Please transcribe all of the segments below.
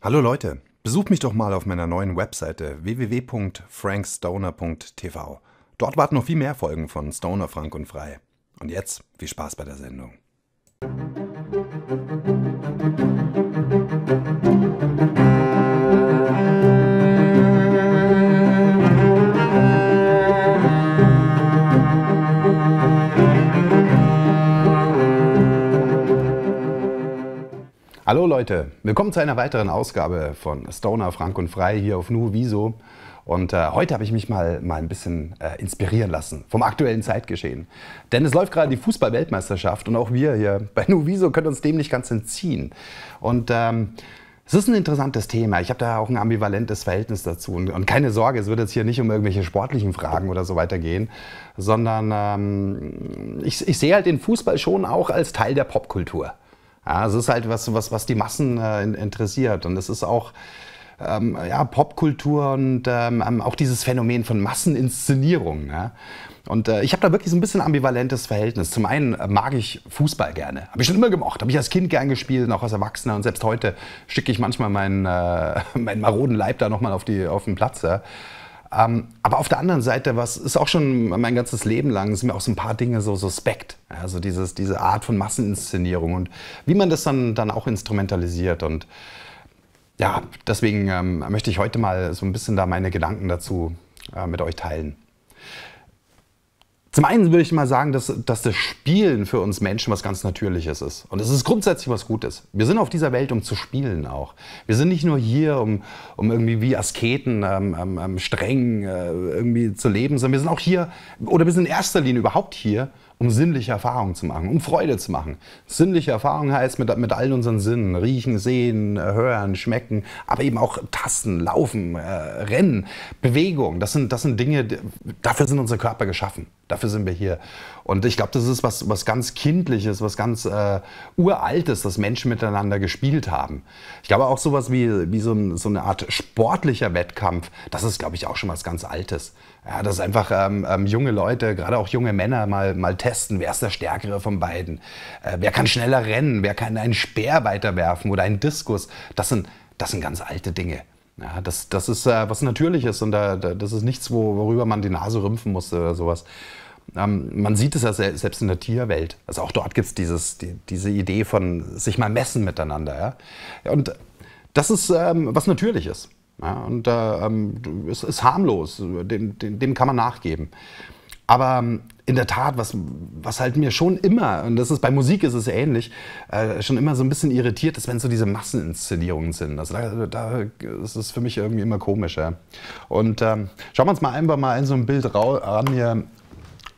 Hallo Leute, besucht mich doch mal auf meiner neuen Webseite www.frankstoner.tv. Dort warten noch viel mehr Folgen von Stoner Frank und Frei. Und jetzt viel Spaß bei der Sendung. Hallo Leute, willkommen zu einer weiteren Ausgabe von Stoner Frank und Frei hier auf Nu Und äh, heute habe ich mich mal, mal ein bisschen äh, inspirieren lassen vom aktuellen Zeitgeschehen. Denn es läuft gerade die Fußball-Weltmeisterschaft und auch wir hier bei Nu können uns dem nicht ganz entziehen. Und ähm, es ist ein interessantes Thema. Ich habe da auch ein ambivalentes Verhältnis dazu. Und, und, keine Sorge, es wird jetzt hier nicht um irgendwelche sportlichen Fragen oder so weiter gehen, sondern ähm, ich, ich sehe halt den Fußball schon auch als Teil der Popkultur. Ja, es ist halt was, was, was die Massen äh, interessiert. Und es ist auch ähm, ja, Popkultur und ähm, ähm, auch dieses Phänomen von Masseninszenierung. Ja? Und äh, ich habe da wirklich so ein bisschen ambivalentes Verhältnis. Zum einen äh, mag ich Fußball gerne. Habe ich schon immer gemocht. Habe ich als Kind gern gespielt und auch als Erwachsener. Und selbst heute schicke ich manchmal meinen, äh, meinen maroden Leib da nochmal auf, auf den Platz. Ja? Ähm, aber auf der anderen Seite, was ist auch schon mein ganzes Leben lang, sind mir auch so ein paar Dinge so suspekt. Also dieses, diese Art von Masseninszenierung und wie man das dann, dann auch instrumentalisiert. Und ja, deswegen ähm, möchte ich heute mal so ein bisschen da meine Gedanken dazu äh, mit euch teilen. Zum einen würde ich mal sagen, dass, dass, das Spielen für uns Menschen was ganz Natürliches ist. Und es ist grundsätzlich was Gutes. Wir sind auf dieser Welt, um zu spielen auch. Wir sind nicht nur hier, um, um irgendwie wie Asketen ähm, ähm, ähm streng äh, irgendwie zu leben, sondern wir sind auch hier, oder wir sind in erster Linie überhaupt hier, um sinnliche Erfahrungen zu machen, um Freude zu machen. Sinnliche Erfahrung heißt mit, mit all unseren Sinnen, riechen, sehen, hören, schmecken, aber eben auch tasten, laufen, äh, rennen, Bewegung. Das sind, das sind Dinge, dafür sind unsere Körper geschaffen. Dafür sind wir hier. Und ich glaube, das ist was, was ganz Kindliches, was ganz äh, Uraltes, das Menschen miteinander gespielt haben. Ich glaube auch sowas wie, wie so, ein, so eine Art sportlicher Wettkampf, das ist, glaube ich, auch schon was ganz Altes. Ja, dass einfach ähm, ähm, junge Leute, gerade auch junge Männer, mal, mal testen, wer ist der Stärkere von beiden? Äh, wer kann schneller rennen? Wer kann einen Speer weiterwerfen oder einen Diskus? Das sind, das sind ganz alte Dinge. Ja, das, das ist äh, was Natürliches und da, da, das ist nichts, wo, worüber man die Nase rümpfen musste oder sowas. Ähm, man sieht es ja selbst in der Tierwelt. Also auch dort gibt es die, diese Idee von sich mal messen miteinander. Ja? Und das ist ähm, was Natürliches. Ja, und äh, es ist harmlos, dem, dem, dem, kann man nachgeben. Aber ähm, in der Tat, was, was halt mir schon immer, und das ist bei Musik ist es ähnlich, äh, schon immer so ein bisschen irritiert ist, wenn so diese Masseninszenierungen sind. Also da, da ist es für mich irgendwie immer komischer. Ja. Und ähm, schauen wir uns mal einfach mal in so ein Bild an hier,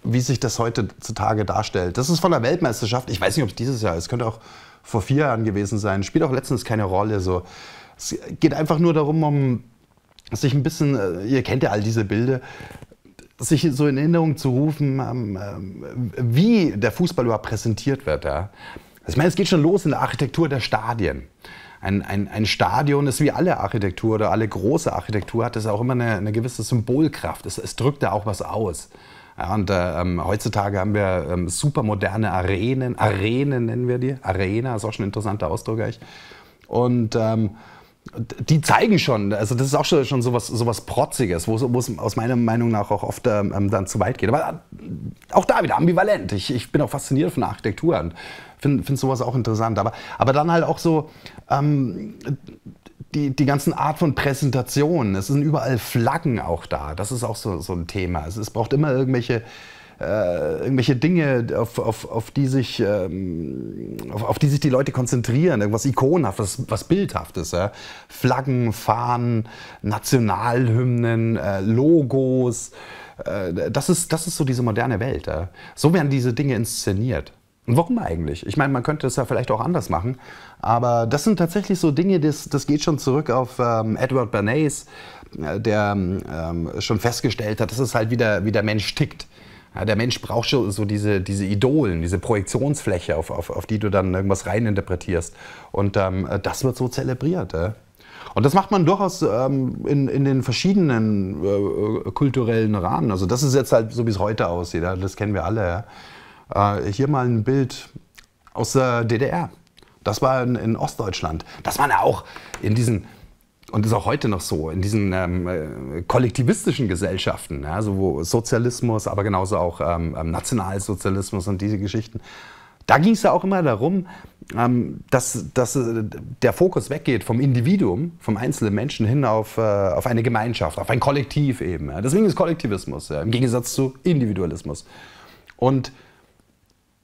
wie sich das heutzutage darstellt. Das ist von der Weltmeisterschaft. Ich weiß nicht, ob es dieses Jahr ist. könnte auch vor vier Jahren gewesen sein. Spielt auch letztens keine Rolle. So. Es geht einfach nur darum, um sich ein bisschen, äh, ihr kennt ja all diese Bilder, sich so in Erinnerung zu rufen, ähm, ähm, wie der Fußball überhaupt präsentiert wird. Ich meine, es geht schon los in der Architektur der Stadien. Ein, ein, ein Stadion ist wie alle Architektur oder alle große Architektur, hat es auch immer eine, eine, gewisse Symbolkraft. Es, es drückt da auch was aus. Ja, und äh, ähm, heutzutage haben wir ähm, super Arenen, Arenen nennen wir die. Arena ist auch schon ein interessanter Ausdruck eigentlich. Und ähm, die zeigen schon, also das ist auch schon, schon sowas, sowas Protziges, wo es aus meiner Meinung nach auch oft ähm, ähm dann zu weit geht. Aber äh, auch da wieder ambivalent. Ich, ich bin auch fasziniert von Architektur und finde find sowas auch interessant. Aber, aber dann halt auch so ähm, die, die ganzen Art von Präsentationen. Es sind überall Flaggen auch da. Das ist auch so, so ein Thema. Also es braucht immer irgendwelche äh, irgendwelche Dinge, auf, auf, auf, die sich, ähm, auf, auf, die sich die Leute konzentrieren, irgendwas Ikonhaftes, was Bildhaftes. Ja? Flaggen, Fahnen, Nationalhymnen, äh, Logos. Äh, das, ist, das ist so diese moderne Welt. Ja? So werden diese Dinge inszeniert. Und warum eigentlich? Ich meine, man könnte es ja vielleicht auch anders machen, aber das sind tatsächlich so Dinge, das, das geht schon zurück auf ähm, Edward Bernays, äh, der ähm, ähm, schon festgestellt hat, dass es halt, wieder wie der Mensch tickt. Ja, der Mensch braucht schon so diese, diese Idolen, diese Projektionsfläche, auf, auf, auf die du dann irgendwas reininterpretierst. Und ähm, das wird so zelebriert. Äh. Und das macht man durchaus ähm, in, in den verschiedenen äh, äh kulturellen Rahmen. Also das ist jetzt halt so, wie es heute aussieht. Ja, das kennen wir alle. Ja. Äh, hier mal ein Bild aus der DDR. Das war in, in Ostdeutschland. Das waren ja auch in diesen und ist auch heute noch so, in diesen ähm, äh, kollektivistischen Gesellschaften, ja, so wo Sozialismus, aber genauso auch ähm, ähm, Nationalsozialismus und diese Geschichten, da ging es ja auch immer darum, ähm, dass, dass äh, der Fokus weggeht vom Individuum, vom einzelnen Menschen hin auf, äh, auf eine Gemeinschaft, auf ein Kollektiv eben. Ja. Deswegen ist Kollektivismus ja, im Gegensatz zu Individualismus. Und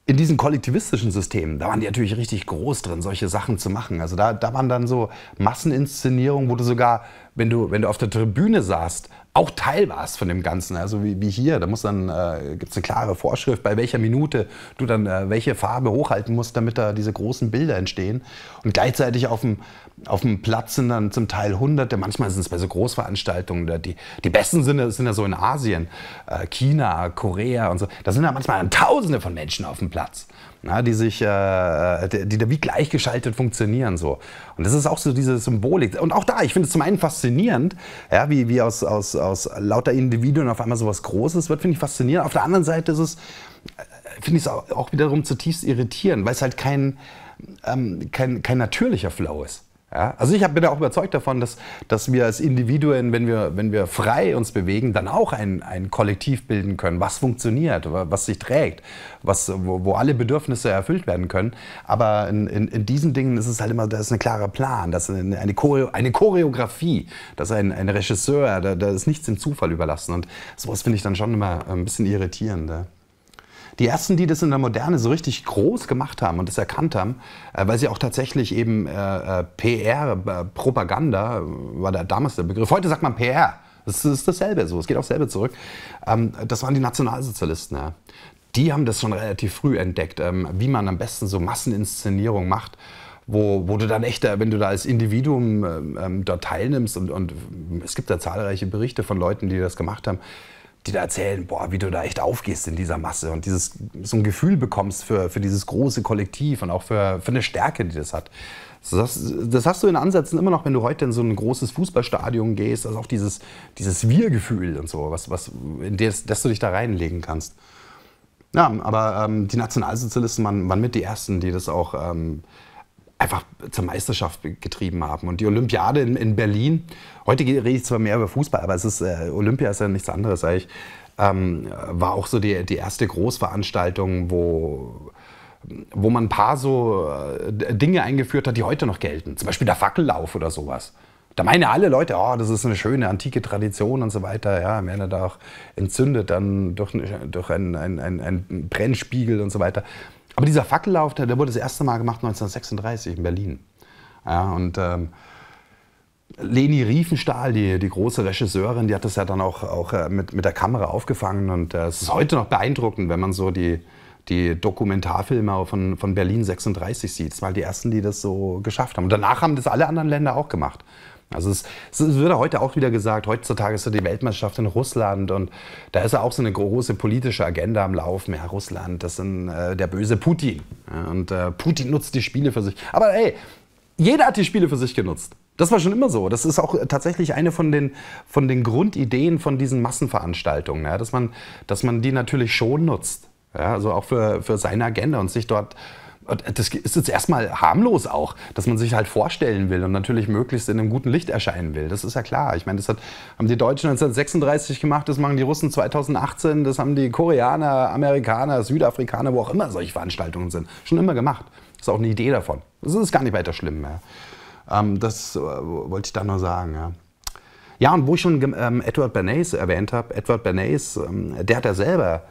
in diesen kollektivistischen Systemen, da waren die natürlich richtig groß drin, solche Sachen zu machen. Also da, da waren dann so Masseninszenierungen, wo du sogar, wenn du, wenn du auf der Tribüne saßt, auch Teil warst von dem Ganzen. Also wie, wie hier, da muss dann, äh, gibt es eine klare Vorschrift, bei welcher Minute du dann äh, welche Farbe hochhalten musst, damit da diese großen Bilder entstehen. Und gleichzeitig auf dem, auf dem Platz sind dann zum Teil Hunderte, manchmal sind es bei so Großveranstaltungen, die, die besten sind, sind ja so in Asien, äh, China, Korea und so. Da sind ja manchmal Tausende von Menschen auf dem Platz na, die sich, äh, äh die, da wie gleichgeschaltet funktionieren so. Und das ist auch so diese Symbolik. Und auch da, ich finde es zum einen faszinierend, ja, wie, wie aus, aus, aus lauter Individuen auf einmal sowas Großes wird, finde ich faszinierend. Auf der anderen Seite ist es, äh, finde ich es auch, auch wiederum zutiefst irritierend, weil es halt kein, ähm, kein, kein natürlicher Flow ist. Ja, also ich bin ja auch überzeugt davon, dass, dass wir als Individuen, wenn wir, wenn wir frei uns bewegen, dann auch ein, ein Kollektiv bilden können, was funktioniert, was sich trägt, was, wo, wo alle Bedürfnisse erfüllt werden können. Aber in, in, in diesen Dingen ist es halt immer, da ist ein klarer Plan, da ist eine, eine, Choreo, eine Choreografie, da ist ein, ein Regisseur, da, da ist nichts dem Zufall überlassen. Und sowas finde ich dann schon immer ein bisschen irritierend. Ja die ersten, die das in der Moderne so richtig groß gemacht haben und das erkannt haben, äh, weil sie auch tatsächlich eben äh, äh PR, äh, Propaganda, äh, war da damals der Begriff. Heute sagt man PR. Es ist dasselbe so, es geht auf selbe zurück. Ähm, das waren die Nationalsozialisten. Ja. Die haben das schon relativ früh entdeckt, ähm, wie man am besten so Masseninszenierung macht wo, wo du dann echt, wenn du da als Individuum ähm, ähm da teilnimmst und, und es gibt da zahlreiche Berichte von Leuten, die das gemacht haben, die da erzählen, boah, wie du da echt aufgehst in dieser Masse und dieses, so ein Gefühl bekommst für, für dieses große Kollektiv und auch für, für eine Stärke, die das hat. Das, das, hast du in Ansätzen immer noch, wenn du heute in so ein großes Fußballstadion gehst, also auch dieses, dieses Wir-Gefühl und so, was, was, in das, das du dich da reinlegen kannst. Ja, aber ähm, die Nationalsozialisten waren, waren mit die Ersten, die das auch ähm, einfach zur Meisterschaft getrieben haben. Und die Olympiade in, in Berlin, heute rede ich zwar mehr über Fußball, aber es ist, äh, Olympia ist ja nichts anderes eigentlich, ähm, war auch so die, die erste Großveranstaltung, wo wo man ein paar so äh, Dinge eingeführt hat, die heute noch gelten. Zum Beispiel der Fackellauf oder sowas. Da meinen alle Leute, oh, das ist eine schöne antike Tradition und so weiter. Ja, am da auch entzündet dann durch, durch einen, einen, einen Brennspiegel und so weiter. Aber dieser Fackellauf, der, der, wurde das erste Mal gemacht 1936 in Berlin. Ja, und ähm, Leni Riefenstahl, die, die große Regisseurin, die hat das ja dann auch, auch äh, mit, mit der Kamera aufgefangen. Und äh, es ist heute noch beeindruckend, wenn man so die, die Dokumentarfilme von, von Berlin 36 sieht. Das waren die ersten, die das so geschafft haben. Und danach haben das alle anderen Länder auch gemacht. Also es, es wird heute auch wieder gesagt, heutzutage ist ja die Weltmeisterschaft in Russland und da ist ja auch so eine große politische Agenda am Laufen. Ja, Russland, das ist äh, der böse Putin. Ja, und äh, Putin nutzt die Spiele für sich. Aber ey, jeder hat die Spiele für sich genutzt. Das war schon immer so. Das ist auch tatsächlich eine von den, von den Grundideen von diesen Massenveranstaltungen, ja, dass, man, dass man die natürlich schon nutzt. Ja, also auch für, für seine Agenda und sich dort das ist jetzt erstmal harmlos auch, dass man sich halt vorstellen will und natürlich möglichst in einem guten Licht erscheinen will. Das ist ja klar. Ich meine, das hat, haben die Deutschen 1936 gemacht, das machen die Russen 2018, das haben die Koreaner, Amerikaner, Südafrikaner, wo auch immer solche Veranstaltungen sind, schon immer gemacht. Das ist auch eine Idee davon. Das ist gar nicht weiter schlimm mehr. Ähm, das äh, wollte ich da nur sagen, ja. Ja, und wo ich schon ähm, Edward Bernays erwähnt habe, Edward Bernays, ähm, der hat ja selber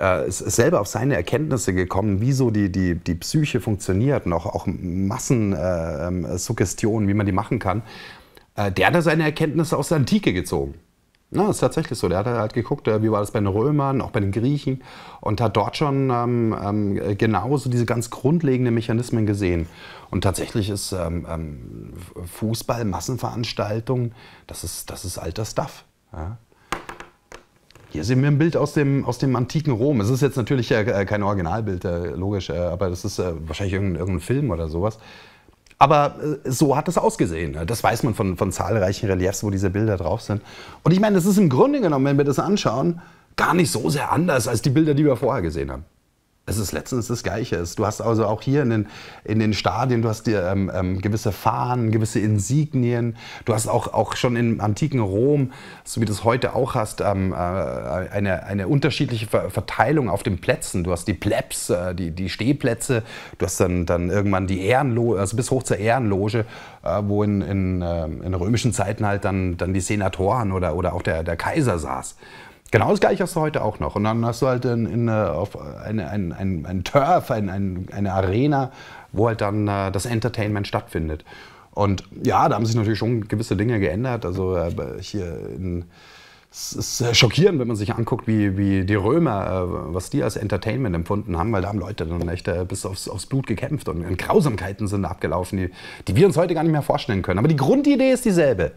äh, ist selber auf seine Erkenntnisse gekommen, wie so die, die, die Psyche funktioniert und auch, auch Massensuggestionen, äh, ähm, wie man die machen kann. Äh, der hat da seine Erkenntnisse aus der Antike gezogen. das ist tatsächlich so. Der hat halt geguckt, äh, wie war das bei den Römern, auch bei den Griechen und hat dort schon ähm, ähm, genauso diese ganz grundlegenden Mechanismen gesehen. Und tatsächlich ist ähm, ähm Fußball, Massenveranstaltungen, das ist, das ist alter Stuff. Ja? Hier sehen wir ein Bild aus dem, aus dem antiken Rom. Es ist jetzt natürlich äh, äh kein Originalbild, äh, logisch, äh, aber das ist wahrscheinlich irgendein, irgendein Film oder sowas. Aber so hat es ausgesehen. Das weiß man von, von zahlreichen Reliefs, wo diese Bilder drauf sind. Und ich meine, das ist im Grunde genommen, wenn wir das anschauen, gar nicht so sehr anders als die Bilder, die wir vorher gesehen haben es ist letztens das Gleiche. Du hast also auch hier in den, in den Stadien, du hast dir ähm, ähm, gewisse Fahnen, gewisse Insignien. Du hast auch, auch schon im antiken Rom, so wie du es heute auch hast, ähm, äh, eine, eine unterschiedliche Ver Verteilung auf den Plätzen. Du hast die Plebs, äh, die, die Stehplätze, du hast dann, dann irgendwann die Ehrenloge, also bis hoch zur Ehrenloge, äh, wo in, in, ähm, in römischen Zeiten halt dann, dann die Senatoren oder, oder auch der, der Kaiser saß. Genau das gleiche hast du heute auch noch. Und dann hast du halt in, in, äh, auf eine, ein, ein, ein Turf, ein, ein, eine Arena, wo halt dann äh, das Entertainment stattfindet. Und ja, da haben sich natürlich schon gewisse Dinge geändert. Also äh, hier in, es ist äh, schockierend, wenn man sich anguckt, wie, wie die Römer, äh, was die als Entertainment empfunden haben, weil da haben Leute dann echt bis aufs, aufs, Blut gekämpft und Grausamkeiten sind abgelaufen, die, die wir uns heute gar nicht mehr vorstellen können. Aber die Grundidee ist dieselbe.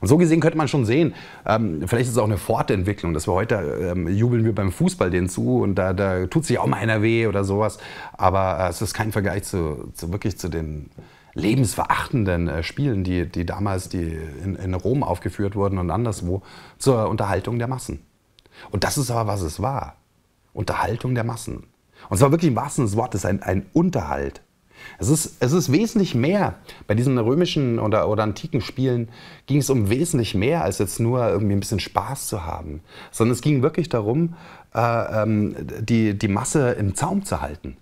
Und so gesehen könnte man schon sehen, ähm, vielleicht ist es auch eine Fortentwicklung, dass wir heute ähm, jubeln wir beim Fußball den zu und da, da tut sich auch mal einer weh oder sowas. Aber äh, es ist kein Vergleich zu, zu wirklich zu den lebensverachtenden äh, Spielen, die, die damals die in, in Rom aufgeführt wurden und anderswo zur Unterhaltung der Massen. Und das ist aber, was es war. Unterhaltung der Massen. Und zwar wirklich im wahrsten Sinne ist ein, ein Unterhalt. Es ist, es ist wesentlich mehr. Bei diesen römischen oder, oder antiken Spielen ging es um wesentlich mehr, als jetzt nur irgendwie ein bisschen Spaß zu haben. Sondern es ging wirklich darum, äh, ähm, die, die Masse im Zaum zu halten.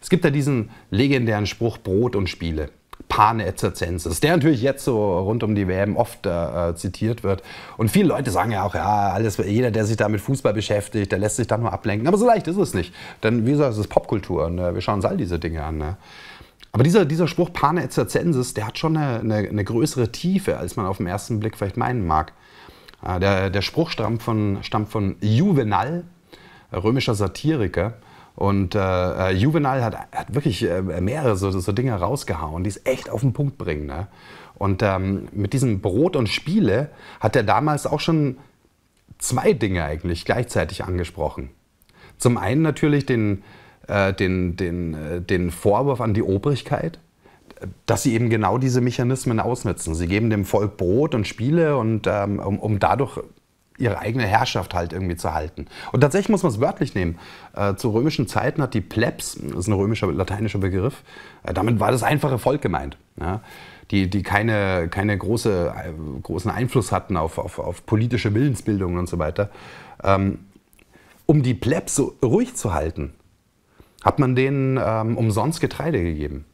Es gibt ja diesen legendären Spruch Brot und Spiele. Pane et circenses, der natürlich jetzt so rund um die WM oft äh, äh, zitiert wird. Und viele Leute sagen ja auch, ja, alles, jeder, der sich da mit Fußball beschäftigt, der lässt sich da nur ablenken. Aber so leicht ist es nicht. Denn wie gesagt, es ist Popkultur und ne? äh, wir schauen uns all diese Dinge an. Ne? Aber dieser, dieser Spruch Pane et circenses, der hat schon eine, eine, eine, größere Tiefe, als man auf den ersten Blick vielleicht meinen mag. Äh, der, der Spruch stammt von, stammt von Juvenal, äh, römischer Satiriker. Und äh, äh, Juvenal hat, hat wirklich mehrere so, so, Dinge rausgehauen, die es echt auf den Punkt bringen. Ne? Und ähm, mit diesem Brot und Spiele hat er damals auch schon zwei Dinge eigentlich gleichzeitig angesprochen. Zum einen natürlich den, äh, den, den, äh, den Vorwurf an die Obrigkeit, dass sie eben genau diese Mechanismen ausnutzen. Sie geben dem Volk Brot und Spiele, und, ähm, um, um, dadurch ihre eigene Herrschaft halt irgendwie zu halten. Und tatsächlich muss man es wörtlich nehmen. Äh, zu römischen Zeiten hat die Plebs, das ist ein römischer, lateinischer Begriff, äh, damit war das einfache Volk gemeint. Ja? Die, die keine, keine große, äh, großen Einfluss hatten auf, auf, auf politische Willensbildung und so weiter. Ähm, um die Plebs so ruhig zu halten, hat man denen ähm, umsonst Getreide gegeben.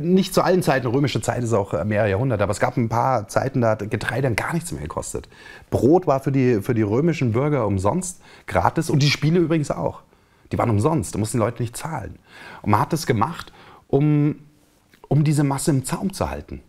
Nicht zu allen Zeiten, römische Zeit ist auch äh, mehrere Jahrhunderte, aber es gab ein paar Zeiten, da hat Getreide dann gar nichts mehr gekostet. Brot war für die, für die römischen Bürger umsonst, gratis und die Spiele übrigens auch. Die waren umsonst, da mussten die Leute nicht zahlen. Und man hat das gemacht, um, um diese Masse im Zaum zu halten.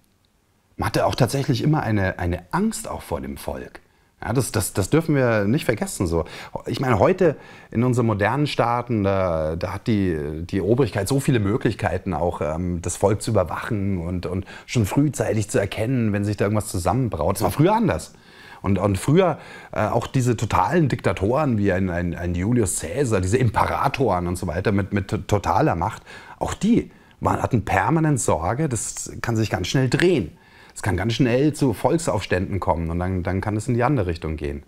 Man hatte auch tatsächlich immer eine, eine Angst auch vor dem Volk. Ja, das, das, das dürfen wir nicht vergessen. So. Ich meine, heute in unseren modernen Staaten, da, da hat die, die Obrigkeit so viele Möglichkeiten, auch ähm, das Volk zu überwachen und, und schon frühzeitig zu erkennen, wenn sich da irgendwas zusammenbraut. Das war früher anders. Und, und früher äh, auch diese totalen Diktatoren wie ein, ein, ein Julius Caesar, diese Imperatoren und so weiter mit, mit totaler Macht, auch die man hatten permanent Sorge, das kann sich ganz schnell drehen. Es kann ganz schnell zu Volksaufständen kommen und dann, dann kann es in die andere Richtung gehen.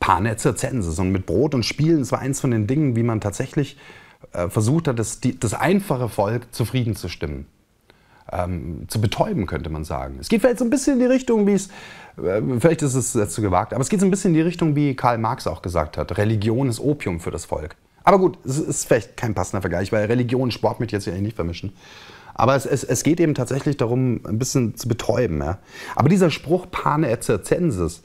Pane zur Zensis und mit Brot und Spielen, das war eins von den Dingen, wie man tatsächlich äh, versucht hat, das, die, das einfache Volk zufrieden zu stimmen. Ähm, zu betäuben, könnte man sagen. Es geht vielleicht so ein bisschen in die Richtung, wie es, äh, vielleicht ist es zu gewagt, aber es geht so ein bisschen in die Richtung, wie Karl Marx auch gesagt hat, Religion ist Opium für das Volk. Aber gut, es ist vielleicht kein passender Vergleich, weil Religion und Sport mit jetzt ja nicht vermischen. Aber es, es, es geht eben tatsächlich darum, ein bisschen zu betäuben. Ja. Aber dieser Spruch Pane et exercensis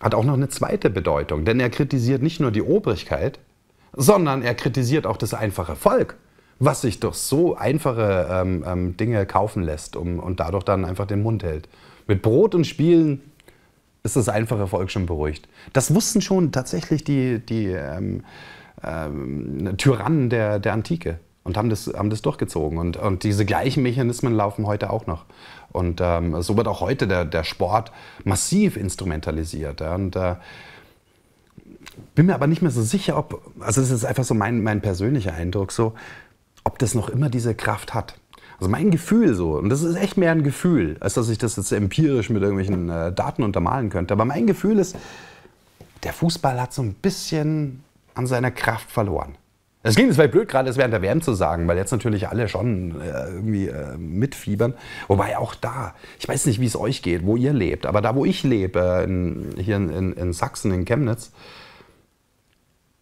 hat auch noch eine zweite Bedeutung, denn er kritisiert nicht nur die Obrigkeit, sondern er kritisiert auch das einfache Volk, was sich durch so einfache ähm, ähm, Dinge kaufen lässt um, und dadurch dann einfach den Mund hält. Mit Brot und Spielen ist das einfache Volk schon beruhigt. Das wussten schon tatsächlich die, die ähm, ähm Tyrannen der, der Antike und haben das, haben das durchgezogen. Und, und diese gleichen Mechanismen laufen heute auch noch. Und ähm, so wird auch heute der, der Sport massiv instrumentalisiert. Ja? Und äh, bin mir aber nicht mehr so sicher, ob, also das ist einfach so mein, mein persönlicher Eindruck, so, ob das noch immer diese Kraft hat. Also mein Gefühl so, und das ist echt mehr ein Gefühl, als dass ich das jetzt empirisch mit irgendwelchen äh, Daten untermalen könnte, aber mein Gefühl ist, der Fußball hat so ein bisschen an seiner Kraft verloren. Es klingt jetzt vielleicht blöd, gerade das während der WM zu sagen, weil jetzt natürlich alle schon äh, irgendwie äh, mitfiebern. Wobei auch da, ich weiß nicht, wie es euch geht, wo ihr lebt, aber da, wo ich lebe, in, hier in, in, in Sachsen, in Chemnitz,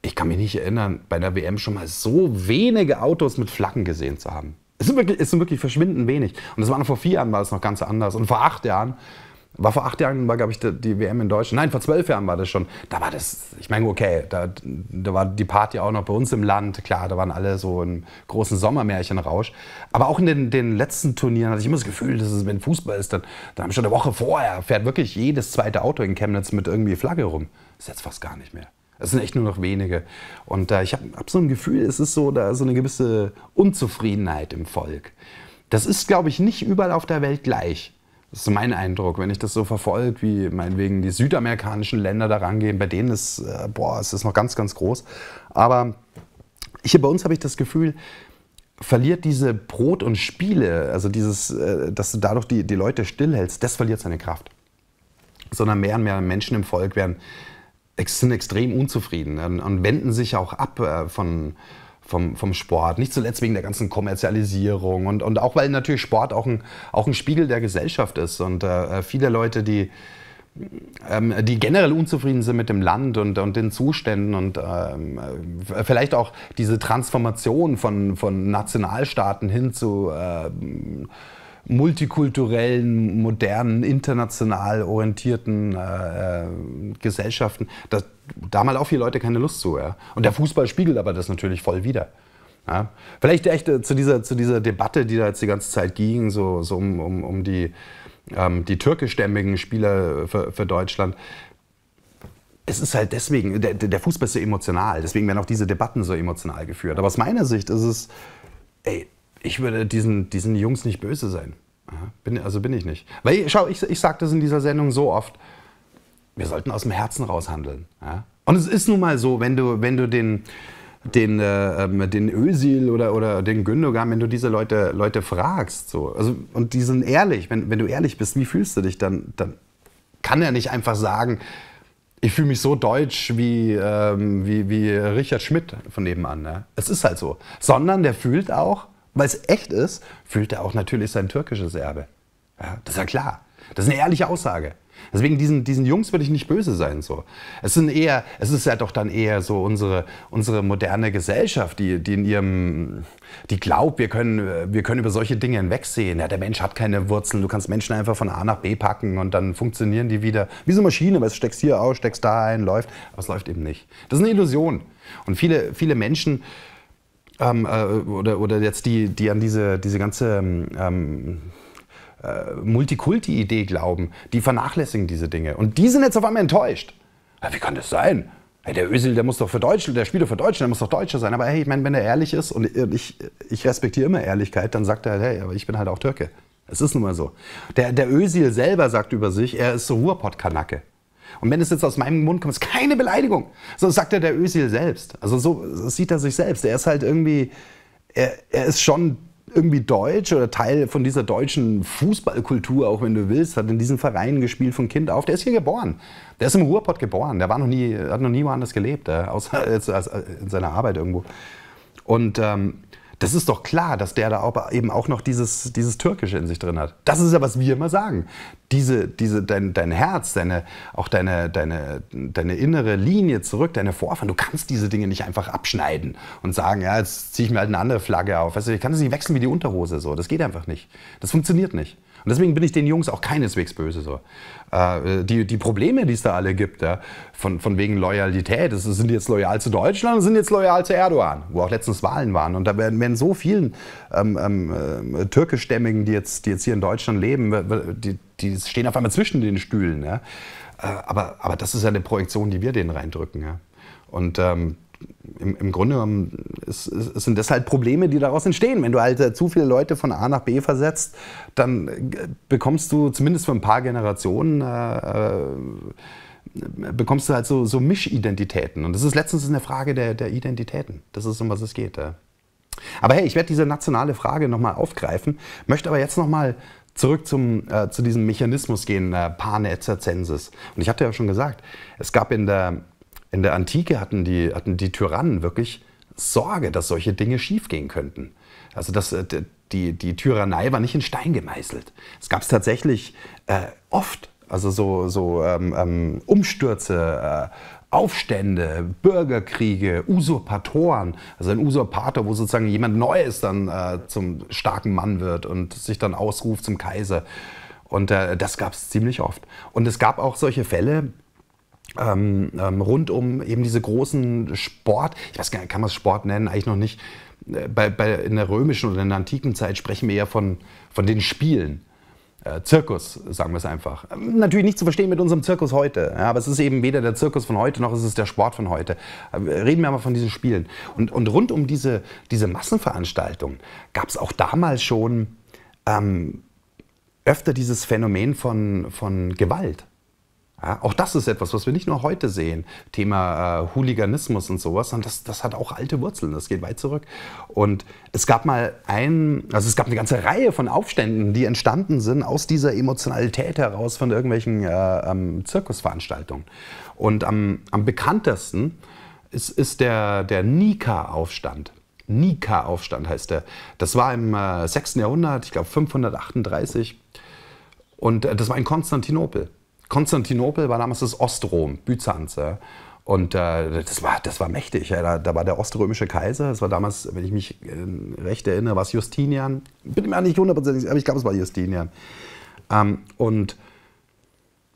ich kann mich nicht erinnern, bei der WM schon mal so wenige Autos mit Flaggen gesehen zu haben. Es sind wirklich, es sind wirklich verschwindend wenig. Und das war noch vor vier Jahren war es noch ganz anders. Und vor acht Jahren war vor acht Jahren, war, glaube ich, die WM in Deutschland. Nein, vor zwölf Jahren war das schon. Da war das, ich meine, okay, da, da war die Party auch noch bei uns im Land. Klar, da waren alle so im großen Sommermärchenrausch. Aber auch in den, den letzten Turnieren hatte ich immer das Gefühl, dass es, wenn Fußball ist, dann, dann schon eine Woche vorher fährt wirklich jedes zweite Auto in Chemnitz mit irgendwie Flagge rum. Das ist jetzt fast gar nicht mehr. Es sind echt nur noch wenige. Und äh, ich habe hab so ein Gefühl, es ist so, da ist so eine gewisse Unzufriedenheit im Volk. Das ist, glaube ich, nicht überall auf der Welt gleich. Das ist mein Eindruck, wenn ich das so verfolge, wie meinetwegen die südamerikanischen Länder da rangehen, bei denen ist, äh, boah, es ist noch ganz, ganz groß. Aber hier bei uns habe ich das Gefühl, verliert diese Brot und Spiele, also dieses, äh, dass du dadurch die, die Leute stillhältst, das verliert seine Kraft. Sondern mehr und mehr Menschen im Volk werden, sind extrem unzufrieden ne, und, und wenden sich auch ab äh, von, vom, vom Sport. Nicht zuletzt wegen der ganzen Kommerzialisierung und, und auch weil natürlich Sport auch ein, auch ein Spiegel der Gesellschaft ist und äh, viele Leute, die ähm, die generell unzufrieden sind mit dem Land und, und den Zuständen und ähm, vielleicht auch diese Transformation von, von Nationalstaaten hin zu ähm, multikulturellen, modernen, international orientierten äh, äh, Gesellschaften, das, da haben halt auch viele Leute keine Lust zu. Ja? Und der Fußball spiegelt aber das natürlich voll wider. Ja? Vielleicht echt äh, zu dieser, zu dieser Debatte, die da jetzt die ganze Zeit ging, so, so um, um, um die, ähm, die türkischstämmigen Spieler für, für Deutschland es ist halt deswegen, der, der, Fußball ist so emotional, deswegen werden auch diese Debatten so emotional geführt. Aber aus meiner Sicht ist es, ey, ich würde diesen, diesen Jungs nicht böse sein. Bin, also bin ich nicht. Weil, schau, ich, ich sage das in dieser Sendung so oft, wir sollten aus dem Herzen raushandeln. Ja? Und es ist nun mal so, wenn du, wenn du den, den, äh, ähm, den Ösil oder, oder den Gündogan, wenn du diese Leute, Leute fragst, so, also, und die sind ehrlich, wenn, wenn du ehrlich bist, wie fühlst du dich, dann, dann kann er nicht einfach sagen, ich fühle mich so deutsch wie, ähm, wie, wie Richard Schmidt von nebenan. Ne? Es ist halt so. Sondern der fühlt auch, weil es echt ist, fühlt er auch natürlich sein türkisches Erbe. Ja, das ist ja klar. Das ist eine ehrliche Aussage. Deswegen diesen, diesen Jungs würde ich nicht böse sein. So. Es, sind eher, es ist ja doch dann eher so unsere, unsere moderne Gesellschaft, die, die in ihrem, die glaubt, wir können, wir können über solche Dinge hinwegsehen. Ja, der Mensch hat keine Wurzeln, du kannst Menschen einfach von A nach B packen und dann funktionieren die wieder. Wie so eine Maschine, weil du steckst hier aus, steckst da ein, läuft. Aber es läuft eben nicht. Das ist eine Illusion. Und viele, viele Menschen ähm, äh, oder, oder jetzt die, die an diese, diese ganze ähm, ähm, äh, Multikulti-Idee glauben, die vernachlässigen diese Dinge. Und die sind jetzt auf einmal enttäuscht. Ja, wie kann das sein? Hey, der Özil, der muss doch für Deutschland, der spielt doch für Deutschland, der muss doch Deutscher sein. Aber hey, ich meine, wenn er ehrlich ist und ich, ich respektiere immer Ehrlichkeit, dann sagt er, halt, hey, aber ich bin halt auch Türke. Es ist nun mal so. Der, der Özil selber sagt über sich, er ist so Ruhrpott-Kanacke. Und wenn es jetzt aus meinem Mund kommt, ist keine Beleidigung. So sagt er der Özil selbst. Also so, sieht er sich selbst. Er ist halt irgendwie, er, er ist schon irgendwie deutsch oder Teil von dieser deutschen Fußballkultur, auch wenn du willst, hat in diesen Vereinen gespielt von Kind auf. Der ist hier geboren. Der ist im Ruhrpott geboren. Der war noch nie, hat noch nie woanders gelebt, äh, außer äh, in seiner Arbeit irgendwo. Und ähm, das ist doch klar, dass der da auch, eben auch noch dieses, dieses Türkische in sich drin hat. Das ist ja, was wir immer sagen. Diese, diese, dein, dein Herz, deine, auch deine, deine, deine innere Linie zurück, deine Vorfahren, du kannst diese Dinge nicht einfach abschneiden und sagen, ja, jetzt ziehe ich mir halt eine andere Flagge auf. Weißt du, ich kann das nicht wechseln wie die Unterhose so. Das geht einfach nicht. Das funktioniert nicht. Und deswegen bin ich den Jungs auch keineswegs böse so. Äh, die, die Probleme, die es da alle gibt, ja, von, von wegen Loyalität, das sind jetzt loyal zu Deutschland, sind jetzt loyal zu Erdogan, wo auch letztens Wahlen waren. Und da werden, werden so vielen ähm, ähm, äh, türkischstämmigen, die jetzt, die jetzt hier in Deutschland leben, die, die stehen auf einmal zwischen den Stühlen. Ja. Äh, aber, aber das ist ja eine Projektion, die wir denen reindrücken. Ja. Und ähm, im, im Grunde genommen es, es sind das halt Probleme, die daraus entstehen. Wenn du halt zu viele Leute von A nach B versetzt, dann äh, bekommst du zumindest für ein paar Generationen äh, äh, bekommst du halt so, so, Mischidentitäten. Und das ist letztens eine Frage der, der Identitäten. Das ist, um was es geht. Aber hey, ich werde diese nationale Frage nochmal aufgreifen, möchte aber jetzt nochmal zurück zum, äh, zu diesem Mechanismus gehen, äh, Panezer Census. Und ich hatte ja schon gesagt, es gab in der in der Antike hatten die, hatten die Tyrannen wirklich Sorge, dass solche Dinge schiefgehen könnten. Also das, äh, die, die Tyrannei war nicht in Stein gemeißelt. Es gab es tatsächlich äh, oft, also so, so ähm, ähm, Umstürze, äh, Aufstände, Bürgerkriege, Usurpatoren. Also ein Usurpator, wo sozusagen jemand Neues dann äh, zum starken Mann wird und sich dann ausruft zum Kaiser. Und äh, das gab es ziemlich oft. Und es gab auch solche Fälle, ähm, ähm, rund um eben diese großen Sport, ich weiß gar nicht, kann man es Sport nennen, eigentlich noch nicht. Äh, bei, bei, in der römischen oder in der antiken Zeit sprechen wir eher von, von den Spielen. Äh, Zirkus, sagen wir es einfach. Ähm, natürlich nicht zu verstehen mit unserem Zirkus heute, ja, aber es ist eben weder der Zirkus von heute noch ist es der Sport von heute. Äh, reden wir mal von diesen Spielen. Und, und rund um diese, diese Massenveranstaltungen gab es auch damals schon ähm, öfter dieses Phänomen von, von Gewalt. Ja, auch das ist etwas, was wir nicht nur heute sehen, Thema äh, Hooliganismus und sowas, sondern das, das hat auch alte Wurzeln, das geht weit zurück. Und es gab mal ein, also es gab eine ganze Reihe von Aufständen, die entstanden sind aus dieser Emotionalität heraus von irgendwelchen äh, ähm, Zirkusveranstaltungen. Und am, am bekanntesten ist, ist der, der Nika-Aufstand. Nika-Aufstand heißt der. Das war im äh, 6. Jahrhundert, ich glaube 538. Und äh, das war in Konstantinopel. Konstantinopel war damals das Ostrom, Byzanz. Und äh, das, war, das war mächtig. Ja. Da, da, war der oströmische Kaiser. Das war damals, wenn ich mich äh, recht erinnere, war es Justinian. Bin mir nicht hundertprozentig, sicher, aber ich glaube, es war Justinian. Ähm, und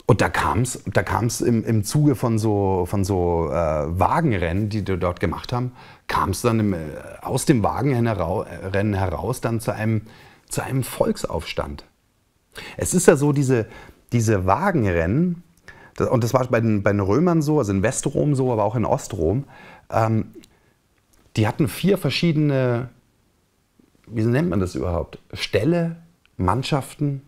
und da kam es da kam's im, im Zuge von so, von so äh, Wagenrennen, die wir dort gemacht haben, kam es dann im, äh, aus dem Wagenrennen äh, heraus dann zu einem, zu einem Volksaufstand. Es ist ja so, diese, diese Wagenrennen, das, und das war bei den, bei den, Römern so, also in Westrom so, aber auch in Ostrom, ähm, die hatten vier verschiedene, wie nennt man das überhaupt? Ställe, Mannschaften.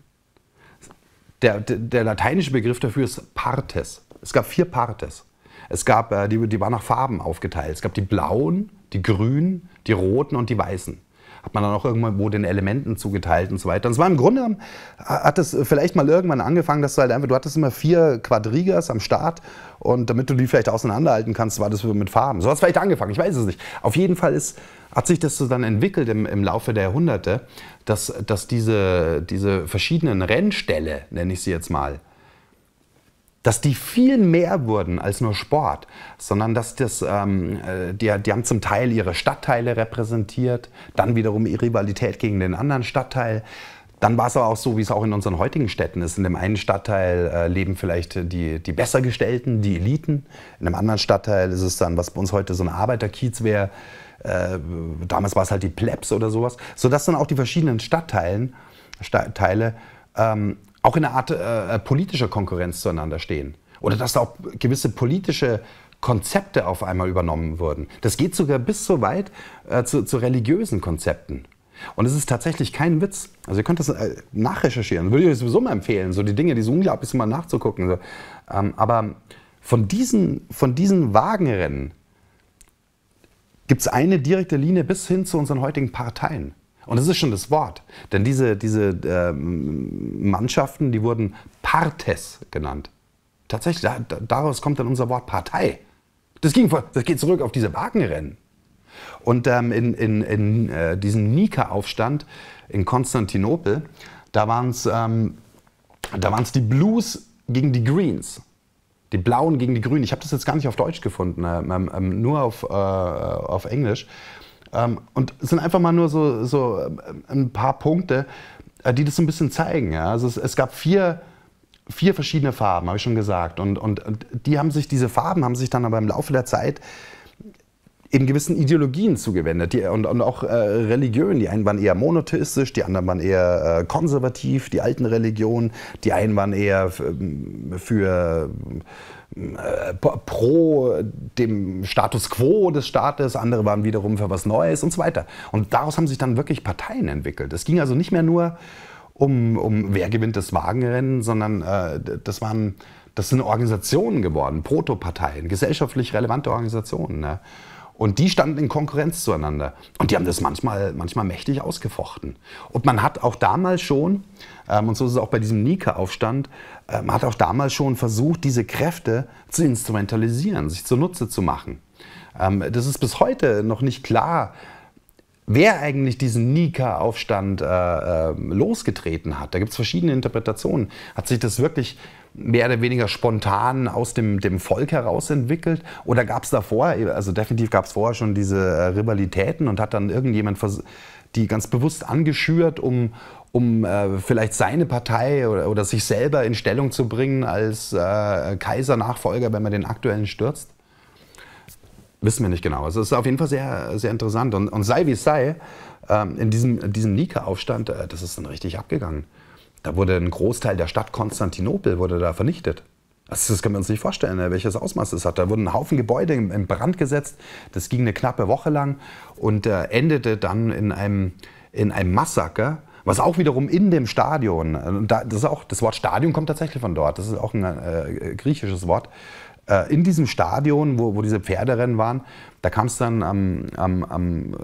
Der, der, der lateinische Begriff dafür ist Partes. Es gab vier Partes. Es gab, äh, die, die waren nach Farben aufgeteilt. Es gab die blauen, die grünen, die roten und die weißen hat man dann auch irgendwo den Elementen zugeteilt und so weiter. Und es war im Grunde, hat es vielleicht mal irgendwann angefangen, dass du halt einfach, du hattest immer vier Quadrigas am Start und damit du die vielleicht auseinanderhalten kannst, war das mit Farben. So hat es vielleicht angefangen, ich weiß es nicht. Auf jeden Fall ist, hat sich das so dann entwickelt im, im Laufe der Jahrhunderte, dass, dass diese, diese verschiedenen Rennställe, nenne ich sie jetzt mal, dass die viel mehr wurden als nur Sport, sondern dass das, ähm, äh, die, die haben zum Teil ihre Stadtteile repräsentiert, dann wiederum ihre Rivalität gegen den anderen Stadtteil. Dann war es aber auch so, wie es auch in unseren heutigen Städten ist. In dem einen Stadtteil äh, leben vielleicht die, die Bessergestellten, die Eliten. In dem anderen Stadtteil ist es dann, was bei uns heute so ein Arbeiterkiez wäre. Äh, damals war es halt die Plebs oder sowas. Sodass dann auch die verschiedenen Stadtteilen, Stadtteile ähm, auch in einer Art äh, politischer Konkurrenz zueinander stehen. Oder dass da auch gewisse politische Konzepte auf einmal übernommen wurden. Das geht sogar bis so weit äh, zu, zu religiösen Konzepten. Und es ist tatsächlich kein Witz. Also ihr könnt das äh, nachrecherchieren. Würde ich euch sowieso mal empfehlen, so die Dinge, die so unglaublich sind, mal nachzugucken. So. Ähm, aber von diesen, von diesen Wagenrennen gibt es eine direkte Linie bis hin zu unseren heutigen Parteien. Und das ist schon das Wort. Denn diese, diese ähm, Mannschaften, die wurden Partes genannt. Tatsächlich, da, daraus kommt dann unser Wort Partei. Das, ging, das geht zurück auf diese Wagenrennen. Und ähm, in, in, in äh, diesem Nika-Aufstand in Konstantinopel, da waren es ähm, die Blues gegen die Greens. Die Blauen gegen die Grünen. Ich habe das jetzt gar nicht auf Deutsch gefunden, äh, äh, nur auf, äh, auf Englisch. Ähm, und es sind einfach mal nur so, so ähm, ein paar Punkte, äh, die das so ein bisschen zeigen. Ja? Also es, es gab vier vier verschiedene Farben, habe ich schon gesagt. Und, und, und, die haben sich, diese Farben haben sich dann aber im Laufe der Zeit eben gewissen Ideologien zugewendet die, und, und auch äh, Religionen. Die einen waren eher monotheistisch, die anderen waren eher äh, konservativ, die alten Religionen, die einen waren eher ähm, für, für äh, pro dem Status quo des Staates, andere waren wiederum für was Neues und so weiter. Und daraus haben sich dann wirklich Parteien entwickelt. Es ging also nicht mehr nur um, um wer gewinnt das Wagenrennen, sondern äh, das waren das sind Organisationen geworden, Protoparteien, gesellschaftlich relevante Organisationen. Ne? Und die standen in Konkurrenz zueinander. Und die haben das manchmal, manchmal mächtig ausgefochten. Und man hat auch damals schon, ähm, und so ist es auch bei diesem Nika-Aufstand, äh, man hat auch damals schon versucht, diese Kräfte zu instrumentalisieren, sich zunutze zu machen. Ähm, das ist bis heute noch nicht klar, wer eigentlich diesen Nika-Aufstand äh, äh, losgetreten hat. Da gibt es verschiedene Interpretationen. Hat sich das wirklich mehr oder weniger spontan aus dem, dem Volk heraus entwickelt? Oder gab es davor, also definitiv gab es vorher schon diese äh, Rivalitäten und hat dann irgendjemand die ganz bewusst angeschürt, um, um äh, vielleicht seine Partei oder, oder, sich selber in Stellung zu bringen als äh, Kaisernachfolger, wenn man den aktuellen stürzt? Wissen wir nicht genau. Also es ist auf jeden Fall sehr, sehr interessant. Und, und sei wie es sei, ähm, in diesem, diesem Nika-Aufstand, äh, das ist dann richtig abgegangen. Da wurde ein Großteil der Stadt Konstantinopel wurde da vernichtet. Also das können wir uns nicht vorstellen, äh, welches Ausmaß es hat. Da wurden ein Haufen Gebäude in Brand gesetzt. Das ging eine knappe Woche lang und äh, endete dann in einem, in einem Massaker, was auch wiederum in dem Stadion, äh, das, auch, das Wort Stadion kommt tatsächlich von dort, das ist auch ein äh, griechisches Wort, äh, in diesem Stadion, wo, wo diese Pferderennen waren, da kam es dann am, am, am, äh,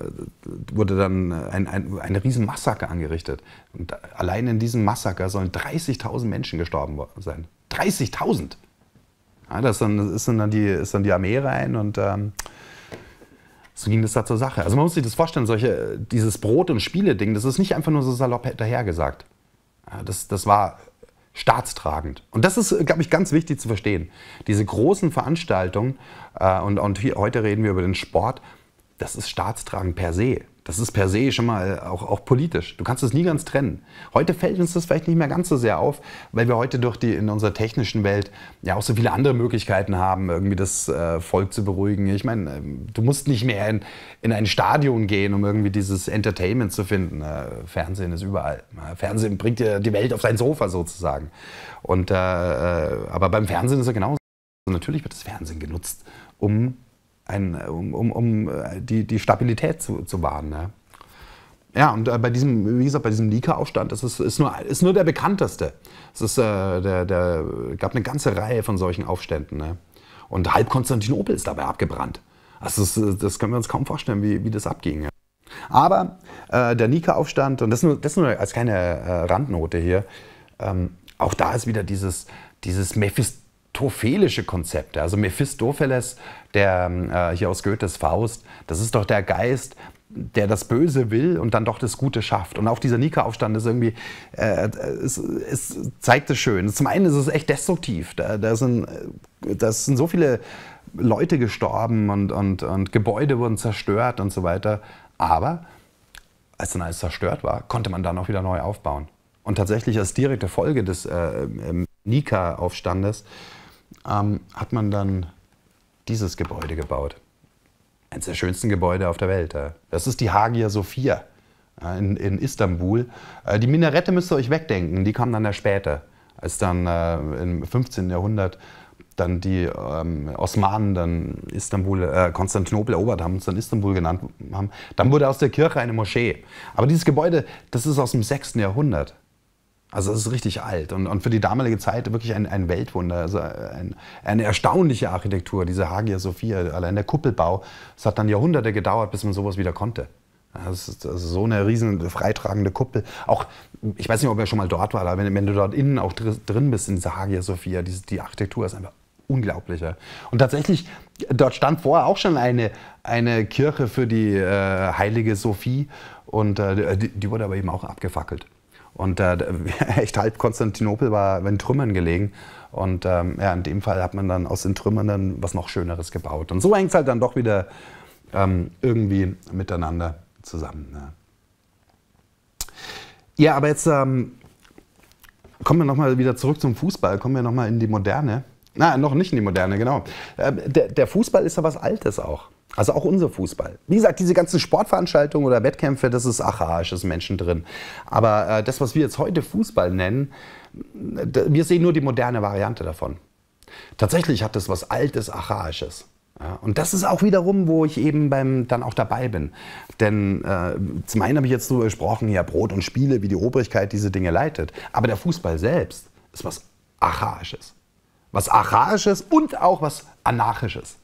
wurde dann ein, ein, ein Riesenmassaker angerichtet. Und allein in diesem Massaker sollen 30.000 Menschen gestorben sein. 30.000! Ja, das ist dann, ist dann, die, ist dann die Armee rein und ähm, so ging das da zur Sache. Also man muss sich das vorstellen, solche, dieses Brot- und Spiele-Ding, das ist nicht einfach nur so salopp dahergesagt. Das, das war staatstragend. Und das ist, glaube ich, ganz wichtig zu verstehen. Diese großen Veranstaltungen, äh, und, und hier, heute reden wir über den Sport, das ist staatstragend per se. Das ist per se schon mal auch, auch politisch. Du kannst es nie ganz trennen. Heute fällt uns das vielleicht nicht mehr ganz so sehr auf, weil wir heute durch die in unserer technischen Welt ja auch so viele andere Möglichkeiten haben, irgendwie das äh, Volk zu beruhigen. Ich meine, äh, du musst nicht mehr in, in ein Stadion gehen, um irgendwie dieses Entertainment zu finden. Äh, Fernsehen ist überall. Äh, Fernsehen bringt dir die Welt auf dein Sofa sozusagen. Und, äh, äh, aber beim Fernsehen ist ja genauso. Natürlich wird das Fernsehen genutzt, um ein, um, um, um äh, die, die Stabilität zu, zu wahren. Ne? Ja, und äh, bei diesem, wie gesagt, bei diesem Leaker-Aufstand, das ist, ist, nur, ist nur der bekannteste. Es ist, äh, der, der, gab eine ganze Reihe von solchen Aufständen. Ne? Und halb Konstantinopel ist dabei abgebrannt. Also das, äh, das können wir uns kaum vorstellen, wie, wie das abging. Ja? Aber äh, der Nika-Aufstand, und das nur, das nur als kleine äh, Randnote hier, ähm, auch da ist wieder dieses, dieses Mephist mephistophelische Konzepte. Also Mephistopheles, der äh, hier aus Goethes Faust, das ist doch der Geist, der das Böse will und dann doch das Gute schafft. Und auch dieser Nika-Aufstand ist irgendwie, äh, es, es, zeigt es schön. Zum einen ist es echt destruktiv. Da, da, sind, äh, da sind so viele Leute gestorben und, und, und Gebäude wurden zerstört und so weiter. Aber als dann alles zerstört war, konnte man dann auch wieder neu aufbauen. Und tatsächlich als direkte Folge des äh, ähm, Nika-Aufstandes ähm, hat man dann dieses Gebäude gebaut. Eines der schönsten Gebäude auf der Welt. Das ist die Hagia Sophia in, in, Istanbul. Äh, die Minarette müsst ihr euch wegdenken, die kam dann da später, als dann äh, im 15. Jahrhundert dann die ähm, Osmanen dann Istanbul, äh, Konstantinopel erobert haben und es dann Istanbul genannt haben. Dann wurde aus der Kirche eine Moschee. Aber dieses Gebäude, das ist aus dem 6. Jahrhundert. Also es ist richtig alt und, und für die damalige Zeit wirklich ein, ein Weltwunder, also ein, eine erstaunliche Architektur, diese Hagia Sophia, allein der Kuppelbau. Es hat dann Jahrhunderte gedauert, bis man sowas wieder konnte. Das ist, das ist so eine riesen freitragende Kuppel. Auch, ich weiß nicht, ob er schon mal dort war, aber wenn, wenn du dort innen auch drin bist in dieser Hagia Sophia, die, die Architektur ist einfach unglaublicher. Und tatsächlich, dort stand vorher auch schon eine, eine Kirche für die äh, heilige Sophie und äh, die, die wurde aber eben auch abgefackelt. Und äh, echt halb Konstantinopel war in Trümmern gelegen. Und ähm, ja, in dem Fall hat man dann aus den Trümmern dann was noch Schöneres gebaut. Und so hängt es halt dann doch wieder ähm, irgendwie miteinander zusammen. Ne? Ja, aber jetzt ähm, kommen wir nochmal wieder zurück zum Fußball, kommen wir nochmal in die Moderne. Na, noch nicht in die Moderne, genau. Äh, der, der Fußball ist ja was Altes auch. Also auch unser Fußball. Wie gesagt, diese ganzen Sportveranstaltungen oder Wettkämpfe, das ist archaisch, das ist Menschen drin. Aber äh, das, was wir jetzt heute Fußball nennen, wir sehen nur die moderne Variante davon. Tatsächlich hat das was Altes, Archaisches. Ja, und das ist auch wiederum, wo ich eben beim, dann auch dabei bin. Denn äh, zum einen habe ich jetzt darüber gesprochen, ja, Brot und Spiele, wie die Obrigkeit diese Dinge leitet. Aber der Fußball selbst ist was Archaisches. Was Archaisches und auch was Anarchisches.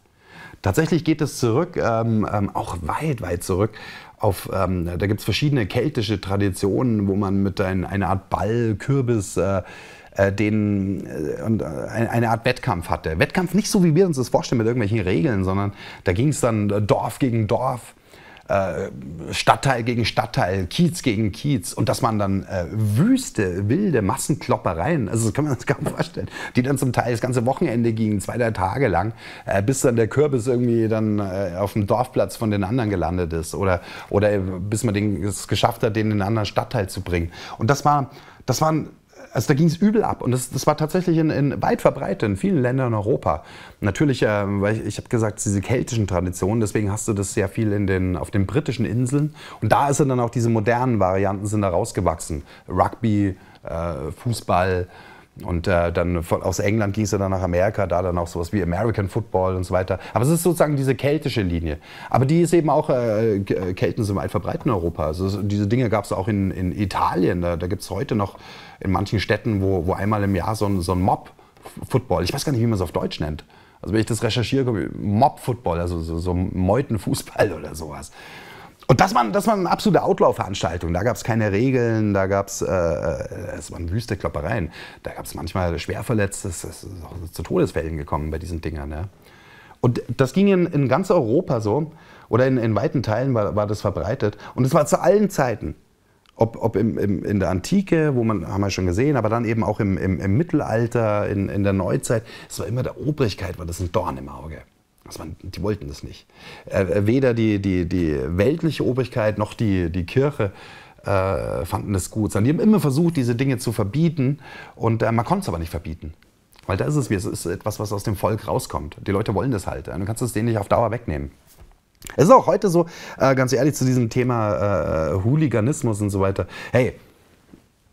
Tatsächlich geht es zurück, ähm, ähm, auch weit, weit zurück. Auf, ähm, da gibt es verschiedene keltische Traditionen, wo man mit ein, einer Art Ball, Kürbis, äh, äh den, äh, und äh, eine Art Wettkampf hatte. Wettkampf nicht so, wie wir uns das vorstellen, mit irgendwelchen Regeln, sondern da ging es dann Dorf gegen Dorf. Äh, Stadtteil gegen Stadtteil, Kiez gegen Kiez und dass man dann äh, wüste, wilde Massenkloppereien, also das kann man sich kaum vorstellen, die dann zum Teil das ganze Wochenende gingen, zwei, drei Tage lang, äh, bis dann der Kürbis irgendwie dann äh, auf dem Dorfplatz von den anderen gelandet ist oder, oder bis man den, es geschafft hat, den in einen anderen Stadtteil zu bringen. Und das war, das waren also da ging es übel ab. Und das, das war tatsächlich in, in, weit verbreitet in vielen Ländern in Europa. Natürlich, äh, weil ich, ich habe gesagt, diese keltischen Traditionen, deswegen hast du das sehr viel in den, auf den britischen Inseln. Und da sind dann auch diese modernen Varianten sind da rausgewachsen. Rugby, äh, Fußball. Und äh, dann von, aus England ging es dann nach Amerika, da dann auch sowas wie American Football und so weiter. Aber es ist sozusagen diese keltische Linie. Aber die ist eben auch, äh, Kelten sind weit verbreitet in Europa. Also diese Dinge gab es auch in, in Italien, da, da gibt es heute noch in manchen Städten, wo, wo einmal im Jahr so ein, so ein Mob-Football, ich weiß gar nicht, wie man es auf Deutsch nennt. Also wenn ich das recherchiere, Mob-Football, also so, so Meutenfußball oder sowas. Und das war, das war eine absolute Outlaw-Veranstaltung. Da gab es keine Regeln, da gab es, äh, äh, es waren wüste Kloppereien. Da gab es manchmal Schwerverletzte, es ist auch zu Todesfällen gekommen bei diesen Dingern. Ja. Und das ging in, in, ganz Europa so, oder in, in weiten Teilen war, war das verbreitet. Und es war zu allen Zeiten ob, ob im, im, in der Antike, wo man, haben wir schon gesehen, aber dann eben auch im, im Mittelalter, in, in, der Neuzeit, es war immer der Obrigkeit, war das ein Dorn im Auge. Das waren, die wollten das nicht. Äh, weder die, die, die weltliche Obrigkeit noch die, die Kirche äh, fanden das gut, sondern die haben immer versucht, diese Dinge zu verbieten und äh, man konnte es aber nicht verbieten. Weil da ist es wie, es ist etwas, was aus dem Volk rauskommt. Die Leute wollen das halt. Du kannst es denen nicht auf Dauer wegnehmen. Es ist auch heute so, äh, ganz ehrlich, zu diesem Thema äh, Hooliganismus und so weiter. Hey,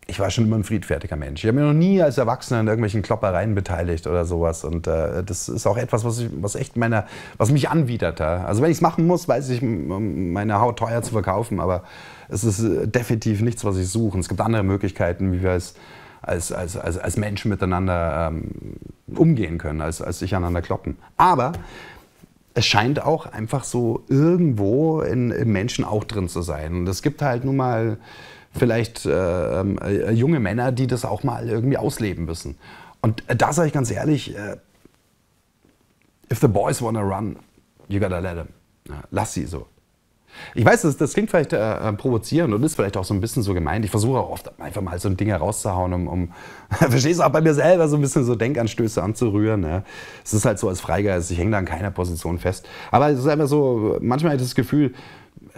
ich war schon immer ein friedfertiger Mensch. Ich habe mich noch nie als Erwachsener an irgendwelchen Kloppereien beteiligt oder sowas. Und äh, das ist auch etwas, was, ich, was echt meiner, was mich anwidert. Also wenn ich es machen muss, weiß ich, meine Haut teuer zu verkaufen. Aber es ist äh, definitiv nichts, was ich suche. Und es gibt andere Möglichkeiten, wie wir als, als, als, als, als Menschen miteinander ähm, umgehen können, als, als sich aneinander kloppen. Aber es scheint auch einfach so irgendwo in, im Menschen auch drin zu sein. Und es gibt halt nun mal vielleicht äh, ähm, äh, junge Männer, die das auch mal irgendwie ausleben müssen. Und äh, da sage ich ganz ehrlich, äh, if the boys wanna run, you gotta let them. Ja, lass sie so. Ich weiß, das, das klingt vielleicht äh, äh, provozierend und ist vielleicht auch so ein bisschen so gemeint. Ich versuche auch oft einfach mal so ein Ding herauszuhauen, um, um verstehst du, auch bei mir selber so ein bisschen so Denkanstöße anzurühren. Ja. Ne? Es ist halt so als Freigeist, ich hänge da an keiner Position fest. Aber es ist einfach so, manchmal habe ich das Gefühl,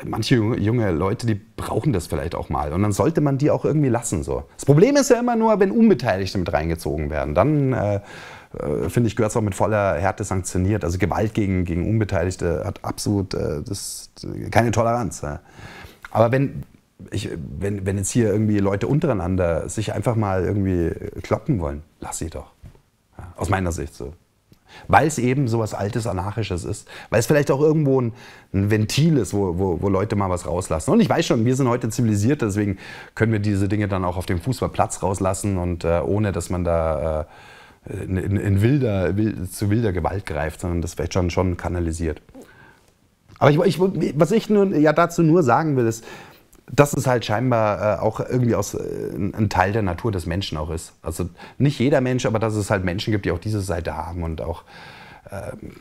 manche junge Leute, die brauchen das vielleicht auch mal. Und dann sollte man die auch irgendwie lassen. So. Das Problem ist ja immer nur, wenn Unbeteiligte mit reingezogen werden. Dann äh, äh, finde ich, gehört es auch mit voller Härte sanktioniert. Also Gewalt gegen, gegen Unbeteiligte hat absolut äh, das, keine Toleranz. Ja. Aber wenn, ich, wenn, wenn jetzt hier irgendwie Leute untereinander sich einfach mal irgendwie kloppen wollen, lass sie doch. Ja, aus meiner Sicht so. Weil es eben so was Altes, Anarchisches ist. Weil es vielleicht auch irgendwo ein, ein Ventil ist, wo, wo, wo Leute mal was rauslassen. Und ich weiß schon, wir sind heute zivilisiert, deswegen können wir diese Dinge dann auch auf dem Fußballplatz rauslassen und äh, ohne, dass man da... Äh, in, in wilder, wild, zu wilder Gewalt greift, sondern das wird schon, schon kanalisiert. Aber ich, ich, was ich nur, ja dazu nur sagen will, ist, dass es halt scheinbar äh, auch irgendwie aus, äh, ein Teil der Natur des Menschen auch ist. Also nicht jeder Mensch, aber dass es halt Menschen gibt, die auch diese Seite haben und auch ähm,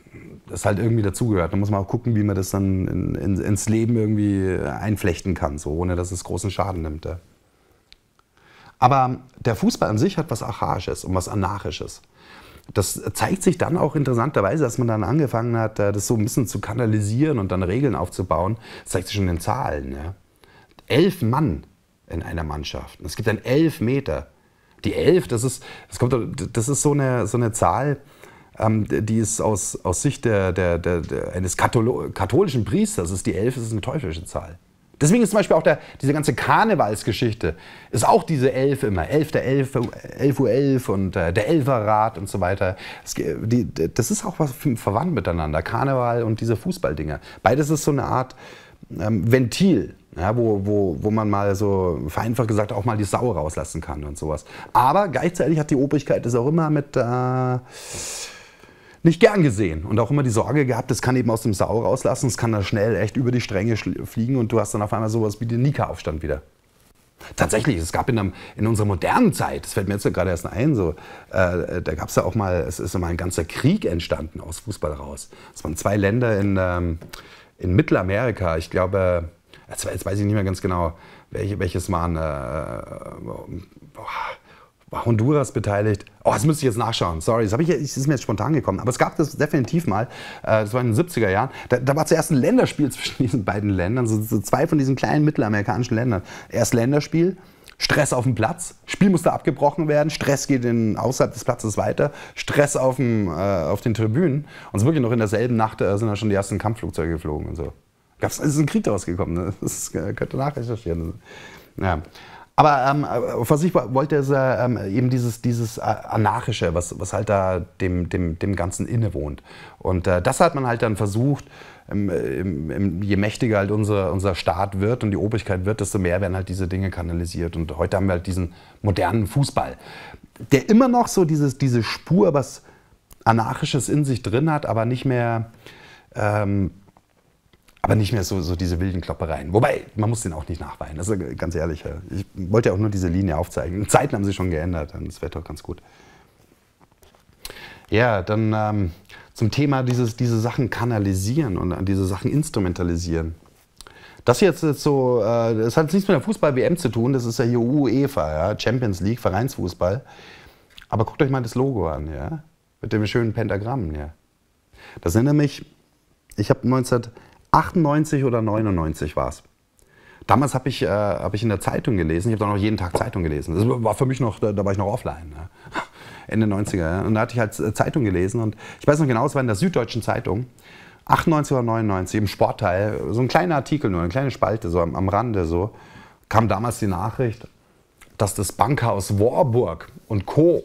das halt irgendwie dazugehört. Da muss man auch gucken, wie man das dann in, in, ins Leben irgendwie einflechten kann, so ohne dass es großen Schaden nimmt. Ja. Aber der Fußball an sich hat was Archaisches und was Anarchisches. Das zeigt sich dann auch interessanterweise, dass man dann angefangen hat, äh, das so ein bisschen zu kanalisieren und dann Regeln aufzubauen. Das zeigt sich schon in den Zahlen. Ja? Elf Mann in einer Mannschaft. Es gibt dann elf Meter. Die elf, das ist, das kommt, das ist so, eine, so eine Zahl, ähm, die ist aus, aus Sicht der, der, der, eines Kathol katholischen Priesters, ist die elf ist eine teuflische Zahl. Deswegen ist zum Beispiel auch der, diese ganze Karnevalsgeschichte, ist auch diese Elf immer, Elf der Elf, Elf Uhr Elf und äh, der Elferrat und so weiter. Das, die, das ist auch was verwandt miteinander, Karneval und diese Fußballdinger. Beides ist so eine Art ähm, Ventil, ja, wo, wo, wo man mal so vereinfacht gesagt auch mal die Sau rauslassen kann und sowas. Aber gleichzeitig hat die Obrigkeit das auch immer mit... Äh, nicht gern gesehen und auch immer die Sorge gehabt, das kann eben aus dem Sau rauslassen, es kann da schnell echt über die Stränge fliegen und du hast dann auf einmal sowas wie den Nika-Aufstand wieder. Tatsächlich, es gab in, einem, in, unserer modernen Zeit, das fällt mir jetzt gerade erst ein, so, äh, da gab es ja auch mal, es ist mal ein ganzer Krieg entstanden aus Fußball raus. Es waren zwei Länder in, ähm, in Mittelamerika, ich glaube, jetzt, weiß ich nicht mehr ganz genau, welche, welches waren. Äh, äh boah, war Honduras beteiligt. Oh, das müsste ich jetzt nachschauen. Sorry, das, ich, das ist mir jetzt spontan gekommen. Aber es gab das definitiv mal. Äh, das war in den 70er Jahren. Da, da war zuerst ein Länderspiel zwischen diesen beiden Ländern. So, so zwei von diesen kleinen mittelamerikanischen Ländern. Erst Länderspiel. Stress auf dem Platz, Spiel musste abgebrochen werden, Stress geht in, außerhalb des Platzes weiter, Stress auf, dem, äh, auf den Tribünen. Und so wirklich noch in derselben Nacht äh, sind da schon die ersten Kampfflugzeuge geflogen und so. es ist ein Krieg daraus gekommen, ne? das ist, äh, könnte nachrecherchieren. Ja. Aber ähm, was äh, ich wollte, ist ähm, eben dieses, dieses äh, Anarchische, was, was halt da dem, dem, dem Ganzen innewohnt. Und äh, das hat man halt dann versucht, ähm, im, im, je mächtiger halt unser, unser Staat wird und die Obrigkeit wird, desto mehr werden halt diese Dinge kanalisiert. Und heute haben wir halt diesen modernen Fußball, der immer noch so dieses, diese Spur, was Anarchisches in sich drin hat, aber nicht mehr... Ähm, aber nicht mehr so, so diese wilden Kloppereien. Wobei, man muss den auch nicht nachweinen, das ist ganz ehrlich. Ich wollte ja auch nur diese Linie aufzeigen. Zeiten haben sich schon geändert, das wäre doch ganz gut. Ja, dann ähm, zum Thema dieses, diese Sachen kanalisieren und diese Sachen instrumentalisieren. Das jetzt ist so, äh, das hat nichts mit der Fußball-WM zu tun, das ist ja hier UEFA, ja? Champions League, Vereinsfußball. Aber guckt euch mal das Logo an, ja? Mit dem schönen Pentagramm, ja. Das erinnert mich, ich habe 19 98 oder 99 war es. Damals habe ich, äh, hab ich in der Zeitung gelesen, ich habe dann auch jeden Tag Zeitung gelesen. Das war für mich noch, da, da war ich noch offline. Ne? Ende 90er. Ja? Und da hatte ich halt äh, Zeitung gelesen und ich weiß noch genau, es war in der Süddeutschen Zeitung. 98 oder 99 im Sportteil, so ein kleiner Artikel nur, eine kleine Spalte, so am, am Rande so, kam damals die Nachricht, dass das Bankhaus Warburg und Co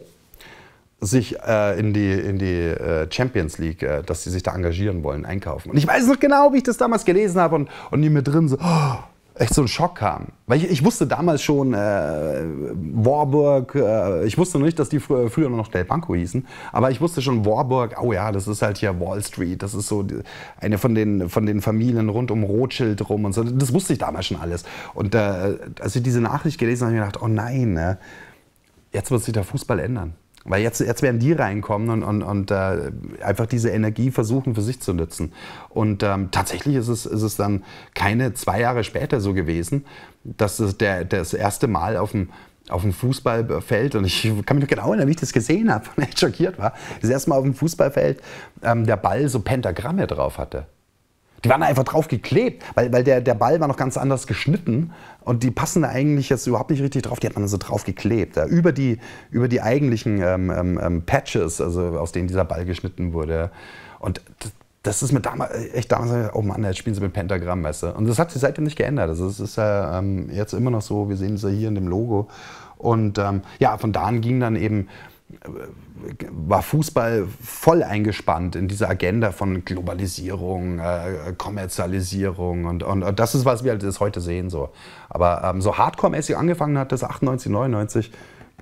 sich äh, in die, in die äh, Champions League, äh, dass sie sich da engagieren wollen, einkaufen. Und ich weiß noch genau, wie ich das damals gelesen habe und, und in mir drin so, oh, echt so ein Schock kam. Weil ich, ich wusste damals schon äh, Warburg, äh, ich wusste noch nicht, dass die früher, früher noch Del Banco hießen, aber ich wusste schon Warburg, oh ja, das ist halt hier Wall Street, das ist so die, eine von den, von den Familien rund um Rothschild rum und so. Das wusste ich damals schon alles. Und äh, als ich diese Nachricht gelesen habe, habe ich mir gedacht, oh nein, ne, jetzt wird sich der Fußball ändern. Weil jetzt, jetzt werden die reinkommen und, und, und äh, einfach diese Energie versuchen für sich zu nutzen. Und ähm, tatsächlich ist es, ist es dann keine zwei Jahre später so gewesen, dass es der, das erste Mal auf dem auf dem Fußballfeld, und ich kann mich noch genau erinnern, wie ich das gesehen habe und echt schockiert war, das erste Mal auf dem Fußballfeld ähm, der Ball so Pentagramme drauf hatte. Die waren da einfach drauf geklebt, weil, weil der, der Ball war noch ganz anders geschnitten und die passen da eigentlich jetzt überhaupt nicht richtig drauf. Die hat man so drauf geklebt, ja, über, die, über die eigentlichen ähm, ähm, ähm, Patches, also aus denen dieser Ball geschnitten wurde. Und das, das ist mir damals, äh, echt damals, oh Mann, jetzt spielen sie mit Pentagramm, weißt du. Und das hat sich seitdem nicht geändert. Also es ist ja ähm, jetzt immer noch so, wir sehen es ja hier in dem Logo. Und ähm, ja, von da an ging dann eben war Fußball voll eingespannt in diese Agenda von Globalisierung, äh, Kommerzialisierung und, und, und, das ist, was wir das halt heute sehen. So. Aber ähm, so hardcore-mäßig angefangen hat das 98, 99,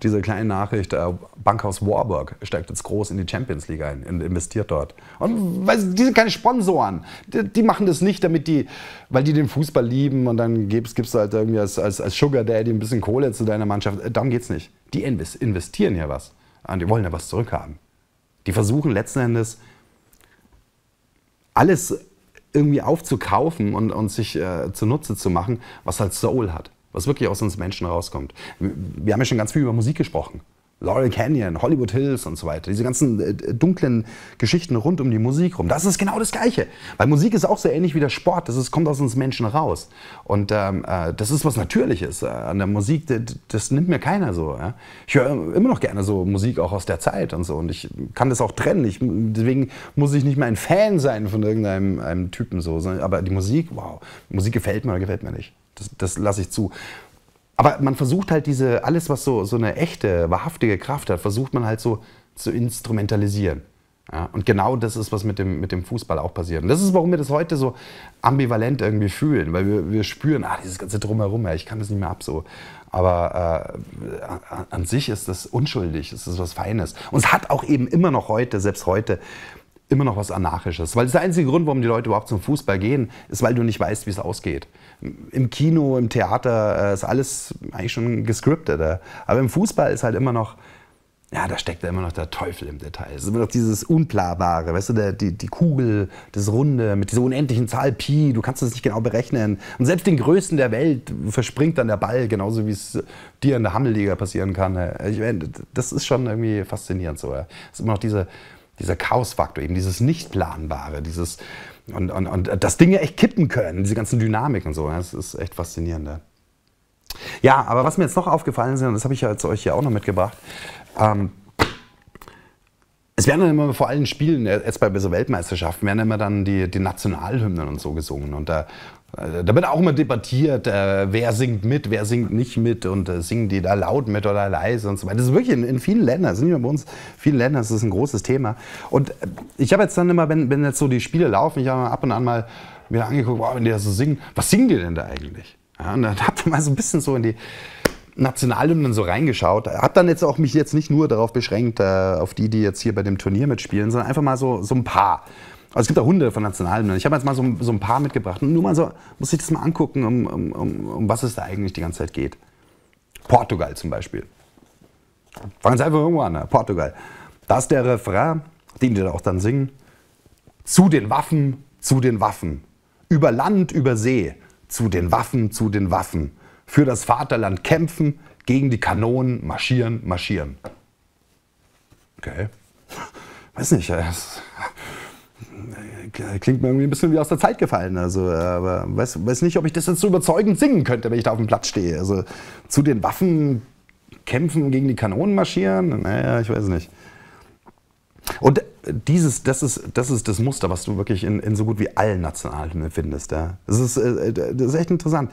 diese kleine Nachricht, äh, Bankhaus Warburg steigt jetzt groß in die Champions League ein, und investiert dort. Und weißt, die sind keine Sponsoren. Die, die, machen das nicht, damit die, weil die den Fußball lieben und dann gibst, gibst du halt irgendwie als, als, als Sugar Daddy ein bisschen Kohle zu deiner Mannschaft. Darum geht's nicht. Die investieren ja was und ah, die wollen ja was zurückhaben. Die versuchen letzten Endes alles irgendwie aufzukaufen und, und sich äh, zunutze zu machen, was halt Soul hat, was wirklich aus uns Menschen rauskommt. Wir haben ja schon ganz viel über Musik gesprochen. Laurel Canyon, Hollywood Hills und so weiter. Diese ganzen äh, dunklen Geschichten rund um die Musik rum. Das ist genau das Gleiche. Weil Musik ist auch so ähnlich wie der Sport. Das ist, kommt aus uns Menschen raus. Und ähm, äh, das ist was Natürliches. Äh, an der Musik, das, das, nimmt mir keiner so. Ja? Ich höre immer noch gerne so Musik auch aus der Zeit und so. Und ich kann das auch trennen. Ich, deswegen muss ich nicht mehr ein Fan sein von irgendeinem Typen so. Aber die Musik, wow, Musik gefällt mir oder gefällt mir nicht. das, das lasse ich zu. Aber man versucht halt diese, alles, was so, so eine echte, wahrhaftige Kraft hat, versucht man halt so zu instrumentalisieren. Ja, und genau das ist, was mit dem, mit dem Fußball auch passiert. Und das ist, warum wir das heute so ambivalent irgendwie fühlen, weil wir, wir spüren, ah, dieses ganze Drumherum, ja, ich kann das nicht mehr ab so. Aber äh, an, sich ist das unschuldig, es ist was Feines. Und es hat auch eben immer noch heute, selbst heute, immer noch was Anarchisches. Weil das der einzige Grund, warum die Leute überhaupt zum Fußball gehen, ist, weil du nicht weißt, wie es ausgeht im Kino, im Theater äh, ist alles eigentlich schon gescriptet. Äh. Aber im Fußball ist halt immer noch, ja, da steckt ja immer noch der Teufel im Detail. Es ist immer noch dieses Unplanbare, weißt du, der, die, die Kugel, das Runde mit dieser unendlichen Zahl Pi, du kannst das nicht genau berechnen. Und selbst den Größten der Welt verspringt dann der Ball, genauso wie es dir in der Hammelliga passieren kann. Äh. Ich mein, das ist schon irgendwie faszinierend so. Äh. Es ist immer noch diese, dieser Chaosfaktor, eben dieses Nichtplanbare, dieses und, und, und dass Dinge echt kippen können, diese ganzen Dynamiken und so. Das ist echt faszinierend. Ja, aber was mir jetzt noch aufgefallen ist, und das habe ich ja zu euch hier auch noch mitgebracht, ähm, es werden dann immer vor allen Spielen, jetzt bei so Weltmeisterschaften, werden immer dann die, die Nationalhymnen und so gesungen. Und da, also, da wird auch immer debattiert, äh, wer singt mit, wer singt nicht mit und äh, singen die da laut mit oder leise und so weiter. Das ist wirklich in, in vielen Ländern, das sind nicht nur bei uns, in vielen Ländern das ist ein großes Thema. Und äh, ich habe jetzt dann immer, wenn, wenn jetzt so die Spiele laufen, ich habe ab und an mal mir angeguckt, wow, wenn die das so singen, was singen die denn da eigentlich? Ja, und dann habt ihr mal so ein bisschen so in die Nationalhymnen so reingeschaut. Hab dann jetzt auch mich jetzt nicht nur darauf beschränkt, äh, auf die, die jetzt hier bei dem Turnier mitspielen, sondern einfach mal so, so ein paar. Also es gibt auch Hunde von Nationalhymnen. Ne? Ich habe jetzt mal so, so, ein paar mitgebracht. Nur mal so, muss ich das mal angucken, um, um, um, um was es da eigentlich die ganze Zeit geht. Portugal zum Beispiel. Fangen Sie einfach irgendwo an, ne? Portugal. Da ist der Refrain, den die da auch dann singen. Zu den Waffen, zu den Waffen. Über Land, über See. Zu den Waffen, zu den Waffen. Für das Vaterland kämpfen, gegen die Kanonen marschieren, marschieren. Okay. Weiß nicht, das äh, äh, klingt mir irgendwie ein bisschen wie aus der Zeit gefallen. Also, äh, aber weiß, weiß nicht, ob ich das jetzt so überzeugend singen könnte, wenn ich da auf dem Platz stehe. Also zu den Waffen kämpfen, gegen die Kanonen marschieren, naja, ich weiß nicht. Und dieses, das ist, das ist das Muster, was du wirklich in, in so gut wie allen Nationalhymnen findest. Ja. Das, ist, äh, das ist echt interessant.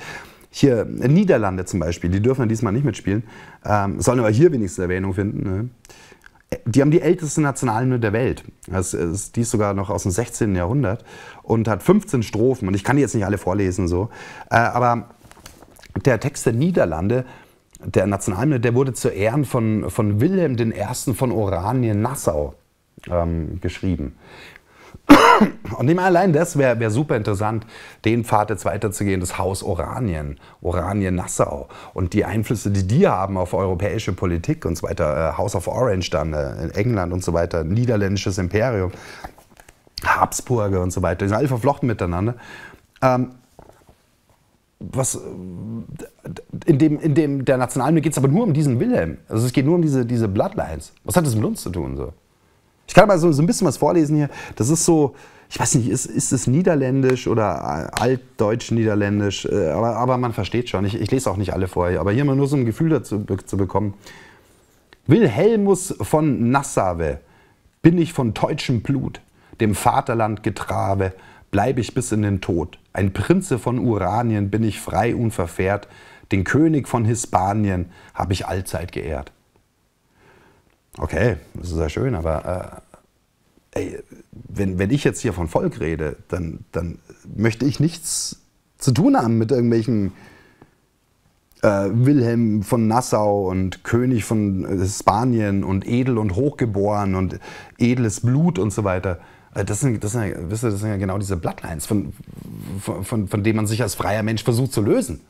Hier, Niederlande zum Beispiel, die dürfen ja diesmal nicht mitspielen, ähm, sollen aber hier wenigstens Erwähnung finden. Ne? die haben die älteste Nationalhymne der Welt. Das ist, die ist sogar noch aus dem 16. Jahrhundert und hat 15 Strophen. Und ich kann die jetzt nicht alle vorlesen so. Äh, aber der Text der Niederlande, der Nationalhymne, der wurde zu Ehren von, von Wilhelm I. von Oranien-Nassau ähm, geschrieben. Und nicht mal allein das wäre wär super interessant, den Pfad jetzt weiterzugehen, das Haus Oranien, Oranien-Nassau und die Einflüsse, die die haben auf europäische Politik und so weiter, äh, House of Orange dann äh, in England und so weiter, niederländisches Imperium, Habsburger und so weiter, die sind alle verflochten miteinander. Ähm, was, äh, in, dem, in dem der Nationalhymne geht es aber nur um diesen Wilhelm. Also es geht nur um diese, diese Bloodlines. Was hat das mit uns zu tun? So? Ich kann mal so, so ein bisschen was vorlesen hier. Das ist so, ich weiß nicht, ist, ist es niederländisch oder altdeutsch-niederländisch, äh, aber, aber man versteht schon. Ich, ich lese auch nicht alle vorher, aber hier mal nur so ein Gefühl dazu zu bekommen. Wilhelmus von Nassave, bin ich von deutschem Blut, dem Vaterland getrabe, bleibe ich bis in den Tod. Ein Prinze von Uranien bin ich frei unverfährt, den König von Hispanien habe ich allzeit geehrt. Okay, das ist ja schön, aber äh, ey, wenn, wenn ich jetzt hier von Volk rede, dann, dann möchte ich nichts zu tun haben mit irgendwelchen äh, Wilhelm von Nassau und König von äh, Spanien und edel und hochgeboren und edles Blut und so weiter. Äh, das sind, das, sind ja, das sind ja genau diese Bloodlines, von, von, von, von denen man sich als freier Mensch versucht zu lösen.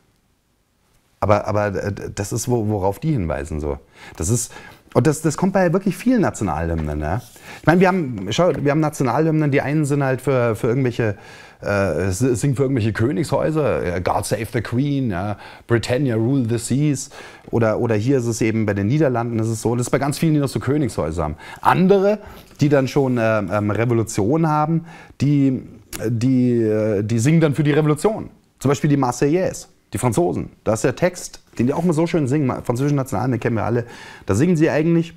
Aber, aber äh, das ist, worauf die hinweisen. So. Das ist, und das, das kommt bei wirklich vielen Nationalhymnen. Ne? Ich meine, wir haben, schau, wir haben Nationalhymnen, die einen sind halt für, für irgendwelche, äh, singen für irgendwelche Königshäuser, God Save the Queen, ja, Britannia Rule the Seas. Oder, oder hier ist es eben bei den Niederlanden ist es so. Das ist bei ganz vielen, die noch so Königshäuser haben. Andere, die dann schon äh, ähm, Revolution haben, die, die, äh, die singen dann für die Revolution. Zum Beispiel die Marseillaise. Die Franzosen, da ist der Text, den die auch mal so schön singen, französische Nationalen, kennen wir alle, da singen sie eigentlich,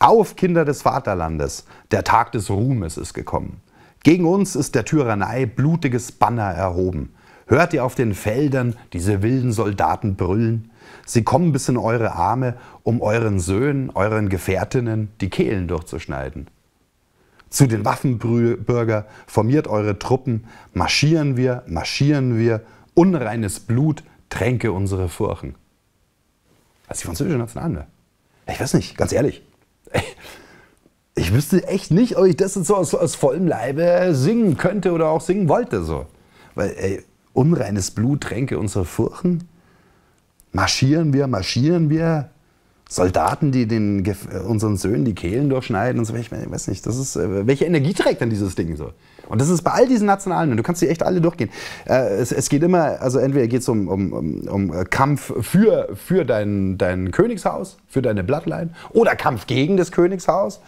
auf Kinder des Vaterlandes, der Tag des Ruhmes ist gekommen. Gegen uns ist der Tyrannei blutiges Banner erhoben. Hört ihr auf den Feldern diese wilden Soldaten brüllen? Sie kommen bis in eure Arme, um euren Söhnen, euren Gefährtinnen die Kehlen durchzuschneiden. Zu den Waffenbürger formiert eure Truppen, marschieren wir, marschieren wir, unreines Blut tränke unsere Furchen. Das ist die französische Nationale. Ich weiß nicht, ganz ehrlich. Ich wüsste echt nicht, ob ich das jetzt so aus, aus vollem Leibe singen könnte oder auch singen wollte. So. Weil, ey, unreines Blut tränke unsere Furchen. Marschieren wir, marschieren wir, Soldaten, die den, äh, unseren Söhnen die Kehlen durchschneiden und so. Ich weiß nicht, das ist, äh, welche Energie trägt denn dieses Ding so? Und das ist bei all diesen nationalen, du kannst sie echt alle durchgehen. Äh, es, es geht immer, also entweder geht es um, um, um, um, Kampf für, für dein, dein Königshaus, für deine Bloodline oder Kampf gegen das Königshaus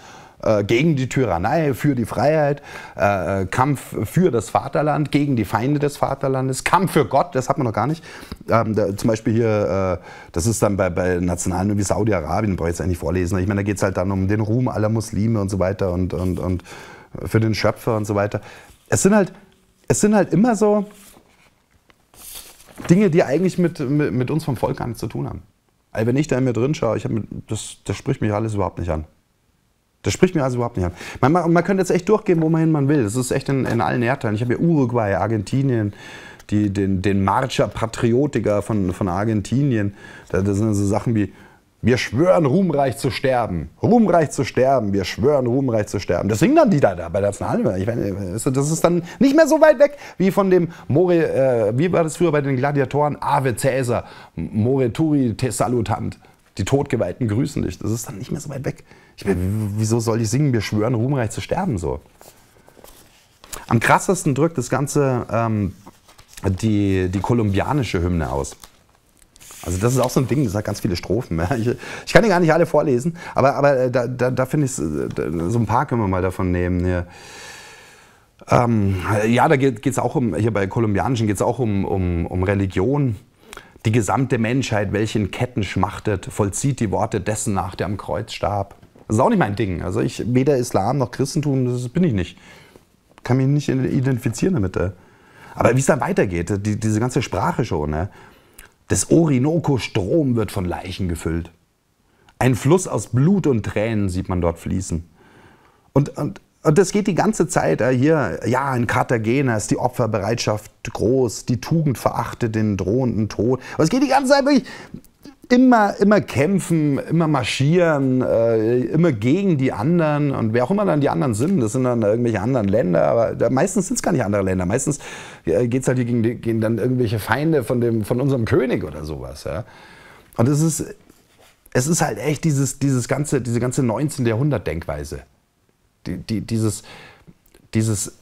äh, gegen die Tyrannei, für die Freiheit, äh, Kampf für das Vaterland, gegen die Feinde des Vaterlandes, Kampf für Gott, das hat man noch gar nicht. Ähm, da, zum Beispiel hier, äh, das ist dann bei, bei Nationalen wie Saudi-Arabien, brauche ich jetzt eigentlich vorlesen. Ich meine, da geht es halt dann um den Ruhm aller Muslime und so weiter und, und, und für den Schöpfer und so weiter. Es sind halt, es sind halt immer so Dinge, die eigentlich mit, mit, mit uns vom Volk gar nichts zu tun haben. Also wenn ich da in mir drin schaue, ich hab, das, das spricht mich alles überhaupt nicht an. Das spricht mir also überhaupt nicht an. Man, man, man kann jetzt echt durchgehen, wo man hin man will. Das ist echt in, in allen Erdteilen. Ich habe hier Uruguay, Argentinien, die, den, den Marcher Patriotiker von, von Argentinien. Das sind so Sachen wie, wir schwören, ruhmreich zu sterben. Ruhmreich zu sterben. Wir schwören, ruhmreich zu sterben. Das singen dann die da, da bei der Nationalhymne. das ist dann nicht mehr so weit weg wie von dem More, äh, wie war das früher bei den Gladiatoren? Ave Caesar, Moreturi te salutant. Die Todgeweihten grüßen dich. Das ist dann nicht mehr so weit weg. Ich meine, wieso soll ich singen? mir schwören, ruhmreich zu sterben, so. Am krassesten drückt das Ganze ähm, die, die kolumbianische Hymne aus. Also das ist auch so ein Ding, das hat ganz viele Strophen. Ja. Ich, ich, kann die gar nicht alle vorlesen, aber, aber äh, da, da, da finde ich, äh, so ein paar können wir mal davon nehmen. Hier. Ähm, ja, da geht es auch um, hier bei Kolumbianischen geht es auch um, um, um Religion. Die gesamte Menschheit, welche in Ketten schmachtet, vollzieht die Worte dessen nach, der am Kreuz starb. Das ist auch nicht mein Ding. Also ich weder Islam noch Christentum, das bin ich nicht. Kann mich nicht identifizieren damit. Äh. Aber wie es dann weitergeht, äh, die, diese ganze Sprache schon. Ne? Das Orinoco-Strom wird von Leichen gefüllt. Ein Fluss aus Blut und Tränen sieht man dort fließen. Und, und, und das geht die ganze Zeit. Äh, hier, ja, in Cartagena ist die Opferbereitschaft groß, die Tugend verachtet den drohenden Tod. Aber es geht die ganze Zeit wirklich immer, immer kämpfen, immer marschieren, äh, immer gegen die anderen und wer auch immer dann die anderen sind, das sind dann irgendwelche anderen Länder, aber da, meistens sind es gar nicht andere Länder. Meistens äh, geht es halt gegen, die, gegen dann irgendwelche Feinde von, dem, von unserem König oder sowas. Ja? Und es ist, es ist halt echt dieses, dieses ganze, diese ganze 19. Jahrhundert-Denkweise. Die, die, dieses, dieses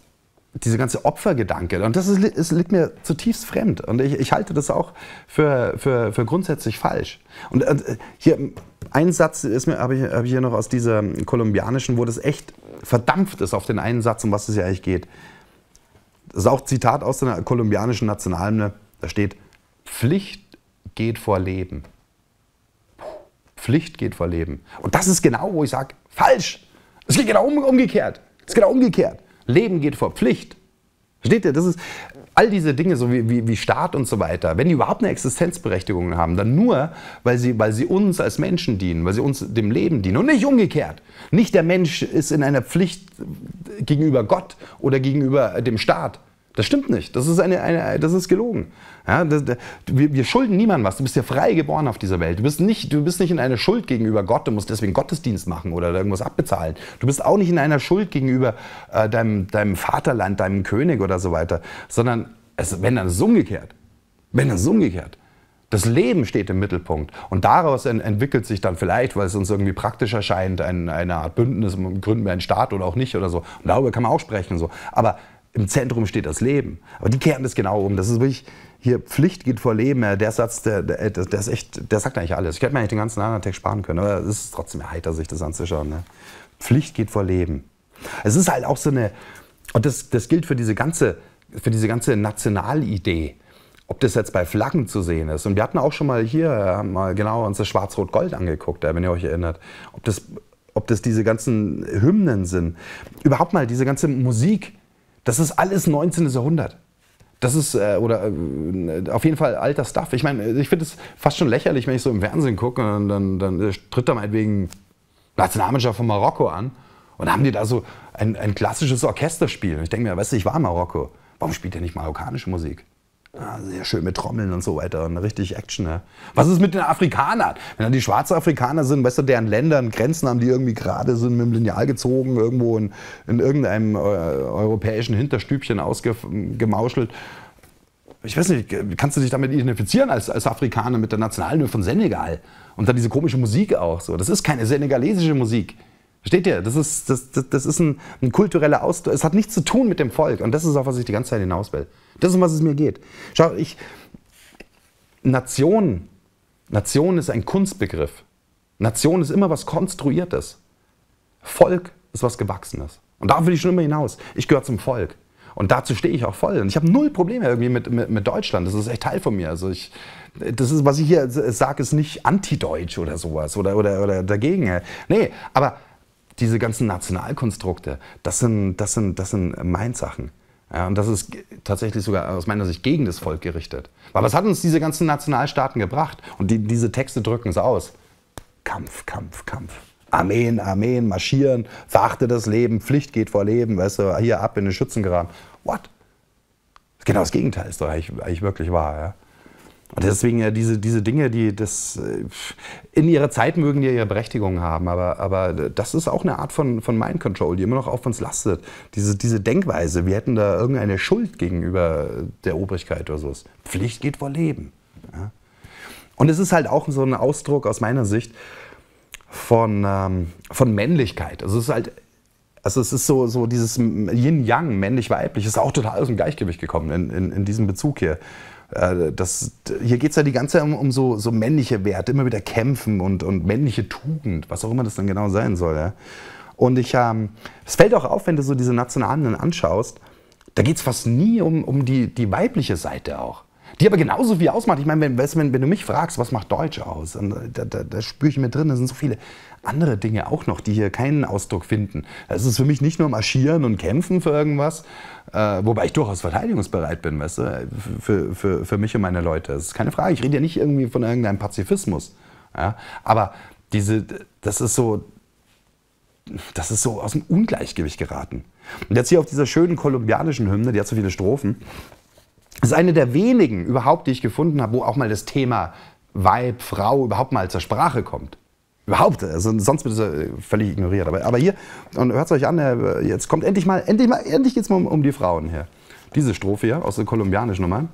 diese ganze Opfergedanke. Und das, ist, das liegt mir zutiefst fremd. Und ich, ich halte das auch für, für, für grundsätzlich falsch. Und, und äh, hier ein Satz ist mir, habe ich, hab ich hier noch aus dieser kolumbianischen, wo das echt verdampft ist auf den einen Satz, um was es ja eigentlich geht. Das ist auch Zitat aus der kolumbianischen Nationalhymne. Da steht, Pflicht geht vor Leben. Pflicht geht vor Leben. Und das ist genau, wo ich sage, falsch. Es geht genau um, umgekehrt. Es geht genau umgekehrt. Leben geht vor Pflicht. Versteht ihr? Das ist all diese Dinge, so wie, wie, wie, Staat und so weiter, wenn die überhaupt eine Existenzberechtigung haben, dann nur, weil sie, weil sie uns als Menschen dienen, weil sie uns dem Leben dienen und nicht umgekehrt. Nicht der Mensch ist in einer Pflicht gegenüber Gott oder gegenüber dem Staat. Das stimmt nicht. Das ist, eine, eine das ist gelogen. Ja, das, wir, wir, schulden niemandem was. Du bist ja frei geboren auf dieser Welt. Du bist, nicht, du bist nicht in einer Schuld gegenüber Gott. Du musst deswegen Gottesdienst machen oder irgendwas abbezahlen. Du bist auch nicht in einer Schuld gegenüber äh, deinem, deinem Vaterland, deinem König oder so weiter. Sondern, es, wenn, dann ist es umgekehrt. Wenn, dann ist es umgekehrt. Das Leben steht im Mittelpunkt. Und daraus ent entwickelt sich dann vielleicht, weil es uns irgendwie praktisch erscheint, ein, eine Art Bündnis, gründen wir einen Staat oder auch nicht oder so. Und darüber kann man auch sprechen. So. Aber im Zentrum steht das Leben. Aber die kehren das genau um. Das ist wirklich hier Pflicht geht vor Leben. Der Satz, der, der, äh, der ist echt, der sagt eigentlich alles. Ich hätte mir eigentlich den ganzen anderen Text sparen können, aber es ist trotzdem heiter, sich das anzuschauen. Ne? Pflicht geht vor Leben. Es ist halt auch so eine, und das, das gilt für diese ganze, für diese ganze Nationalidee ob das jetzt bei Flaggen zu sehen ist. Und wir hatten auch schon mal hier, äh, haben mal genau uns das Schwarz-Rot-Gold angeguckt, äh, wenn ihr euch erinnert. Ob das, ob das diese ganzen Hymnen sind. Überhaupt mal diese ganze Musik, das ist alles 19. Jahrhundert. Das ist, äh, oder äh, auf jeden Fall alter Stuff. Ich meine, ich finde es fast schon lächerlich, wenn ich so im Fernsehen gucke und dann, dann, dann tritt da meinetwegen Nationalmannschaft von Marokko an und haben die da so ein, ein klassisches Orchesterspiel. Und ich denke mir, weißt du, ich war in Marokko. Warum spielt der nicht marokkanische Musik? Ah, sehr schön mit Trommeln und so weiter und richtig Action. Ne? Was ist mit den Afrikanern? Wenn dann die schwarzen Afrikaner sind, weißt du, deren Ländern Grenzen haben, die irgendwie gerade sind, mit dem Lineal gezogen, irgendwo in, in irgendeinem äh, europäischen Hinterstübchen ausgemauschelt. Ich weiß nicht, kannst du dich damit identifizieren als, als Afrikaner mit der Nationalhymne von Senegal? Und dann diese komische Musik auch so. Das ist keine senegalesische Musik. Versteht ihr? Das ist, das, das, das ist ein, ein kultureller Ausdruck. Es hat nichts zu tun mit dem Volk. Und das ist, auf was ich die ganze Zeit hinaus will. Das ist, um was es mir geht. Schau, ich. Nation. Nation ist ein Kunstbegriff. Nation ist immer was Konstruiertes. Volk ist was Gewachsenes. Und darauf will ich schon immer hinaus. Ich gehöre zum Volk. Und dazu stehe ich auch voll. Und ich habe null Probleme irgendwie mit, mit, mit, Deutschland. Das ist echt Teil von mir. Also ich, das ist, was ich hier sage, ist nicht antideutsch oder sowas oder, oder, oder dagegen. Nee, aber diese ganzen Nationalkonstrukte, das sind, das sind, das sind Mindsachen. Ja, und das ist tatsächlich sogar aus meiner Sicht gegen das Volk gerichtet. Aber was hat uns diese ganzen Nationalstaaten gebracht? Und die, diese Texte drücken es aus. Kampf, Kampf, Kampf. Armeen, Armeen, marschieren, verachte das Leben, Pflicht geht vor Leben, weißt du, hier ab in den Schützengraben. What? Genau das Gegenteil ist doch eigentlich, eigentlich wirklich wahr, ja. Und deswegen ja diese, diese Dinge, die das äh, in ihrer Zeit mögen die ihre Berechtigung haben, aber, aber das ist auch eine Art von, von Mind Control, die immer noch auf uns lastet. Diese, diese Denkweise, wir hätten da irgendeine Schuld gegenüber der Obrigkeit oder sowas. Pflicht geht vor Leben. Ja. Und es ist halt auch so ein Ausdruck aus meiner Sicht von, ähm, von Männlichkeit. Also es ist halt also es ist so, so dieses Yin-Yang, männlich-weiblich, ist auch total aus dem Gleichgewicht gekommen in, in, in diesem Bezug hier. Äh, das, hier geht es ja die ganze Zeit um, um so, so, männliche Werte, immer wieder kämpfen und, und männliche Tugend, was auch immer das dann genau sein soll. Ja? Und ich, ähm, es fällt auch auf, wenn du so diese Nationalen anschaust, da geht es fast nie um, um die, die weibliche Seite auch. Die aber genauso viel ausmacht. Ich meine, wenn, wenn, wenn du mich fragst, was macht Deutsch aus, und äh, da, da, da spüre ich mir drin, da sind so viele andere Dinge auch noch, die hier keinen Ausdruck finden. Es ist für mich nicht nur Marschieren und Kämpfen für irgendwas, äh, wobei ich durchaus verteidigungsbereit bin, weißt du, für, für, für mich und meine Leute. Das ist keine Frage. Ich rede ja nicht irgendwie von irgendeinem Pazifismus. Ja? Aber diese, das ist so, das ist so aus dem Ungleichgewicht geraten. Und jetzt hier auf dieser schönen kolumbianischen Hymne, die hat so viele Strophen, ist eine der wenigen überhaupt, die ich gefunden habe, wo auch mal das Thema Weib, Frau überhaupt mal zur Sprache kommt. Überhaupt, also sonst wird es äh, völlig ignoriert. Aber, aber hier, und hört es euch an, äh, jetzt kommt endlich mal, endlich mal, endlich geht es mal um, um die Frauen hier. Diese Strophe hier aus der kolumbianischen Nummer.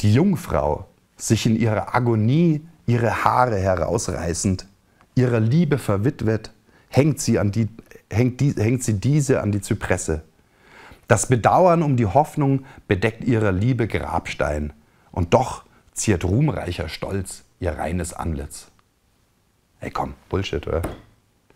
Die Jungfrau, sich in ihrer Agonie ihre Haare herausreißend, ihrer Liebe verwitwet, hängt sie, an die, hängt, die, hängt sie diese an die Zypresse. Das Bedauern um die Hoffnung bedeckt ihrer Liebe Grabstein. Und doch ziert ruhmreicher Stolz ihr reines Antlitz. Ey, komm, Bullshit, oder?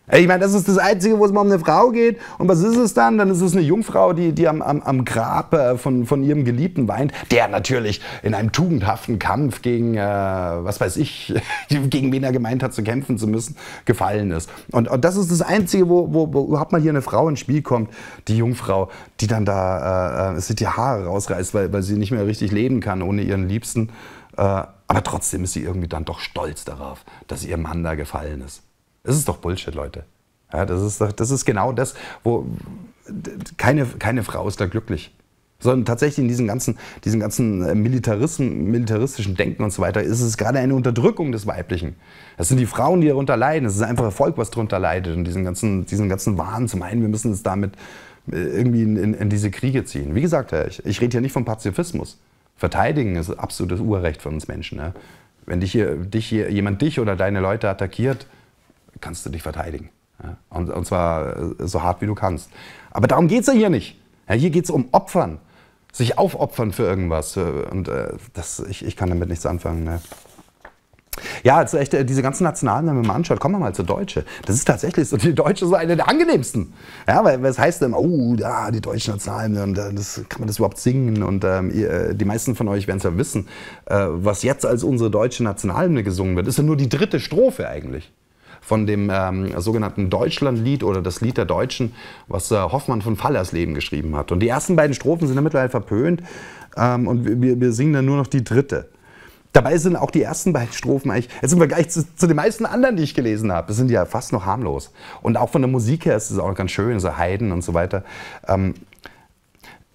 Ey, ich meine, das ist das Einzige, wo es mal um eine Frau geht. Und was ist es dann? Dann ist es eine Jungfrau, die, die am, am, am Grab äh, von, von ihrem Geliebten weint, der natürlich in einem tugendhaften Kampf gegen, äh, was weiß ich, gegen wen er gemeint hat, zu kämpfen zu müssen, gefallen ist. Und, und das ist das Einzige, wo, wo, wo überhaupt mal hier eine Frau ins Spiel kommt, die Jungfrau, die dann da äh, äh sich die Haare rausreißt, weil, weil sie nicht mehr richtig leben kann ohne ihren Liebsten. Äh, aber trotzdem ist sie irgendwie dann doch stolz darauf, dass ihr Mann da gefallen ist. Das ist doch Bullshit, Leute. Ja, das, ist, das ist genau das, wo keine, keine Frau ist da glücklich. Sondern tatsächlich in diesem ganzen, diesem ganzen äh, Militarism, militaristischen Denken und so weiter ist es gerade eine Unterdrückung des Weiblichen. Das sind die Frauen, die darunter leiden. Es ist einfach das Volk, was darunter leidet. Und diesen ganzen, diesen ganzen Wahn zum einen, wir müssen es damit äh, irgendwie in, in, in diese Kriege ziehen. Wie gesagt, ich, ich rede hier nicht vom Pazifismus. Verteidigen ist absolutes Urrecht von uns Menschen. Ne? Wenn dich hier, dich hier, jemand dich oder deine Leute attackiert, kannst du dich verteidigen. Ja? Und, und, zwar äh, so hart wie du kannst. Aber darum geht es ja hier nicht. Ja, hier geht es um Opfern. Sich aufopfern für irgendwas. Und äh, das, ich, ich kann damit nichts anfangen. Ne? Ja, also echt, äh, diese ganzen Nationalen, wenn man mal anschaut, kommen wir mal zur Deutsche. Das ist tatsächlich so, die Deutsche so eine der angenehmsten. Ja, weil es heißt immer, oh, ja, die deutschen Nationalen, und ähm, das, kann man das überhaupt singen? Und ähm, ihr, äh, die meisten von euch werden es ja wissen, äh, was jetzt als unsere deutsche Nationalhymne gesungen wird, ist ja nur die dritte Strophe eigentlich von dem ähm, sogenannten Deutschlandlied oder das Lied der Deutschen, was äh, Hoffmann von Fallersleben geschrieben hat. Und die ersten beiden Strophen sind ja mittlerweile verpönt ähm, und wir, wir singen dann nur noch die dritte. Dabei sind auch die ersten beiden Strophen eigentlich, jetzt im Vergleich zu, zu den meisten anderen, die ich gelesen habe, sind ja fast noch harmlos. Und auch von der Musik her ist es auch ganz schön, so Heiden und so weiter. Ähm,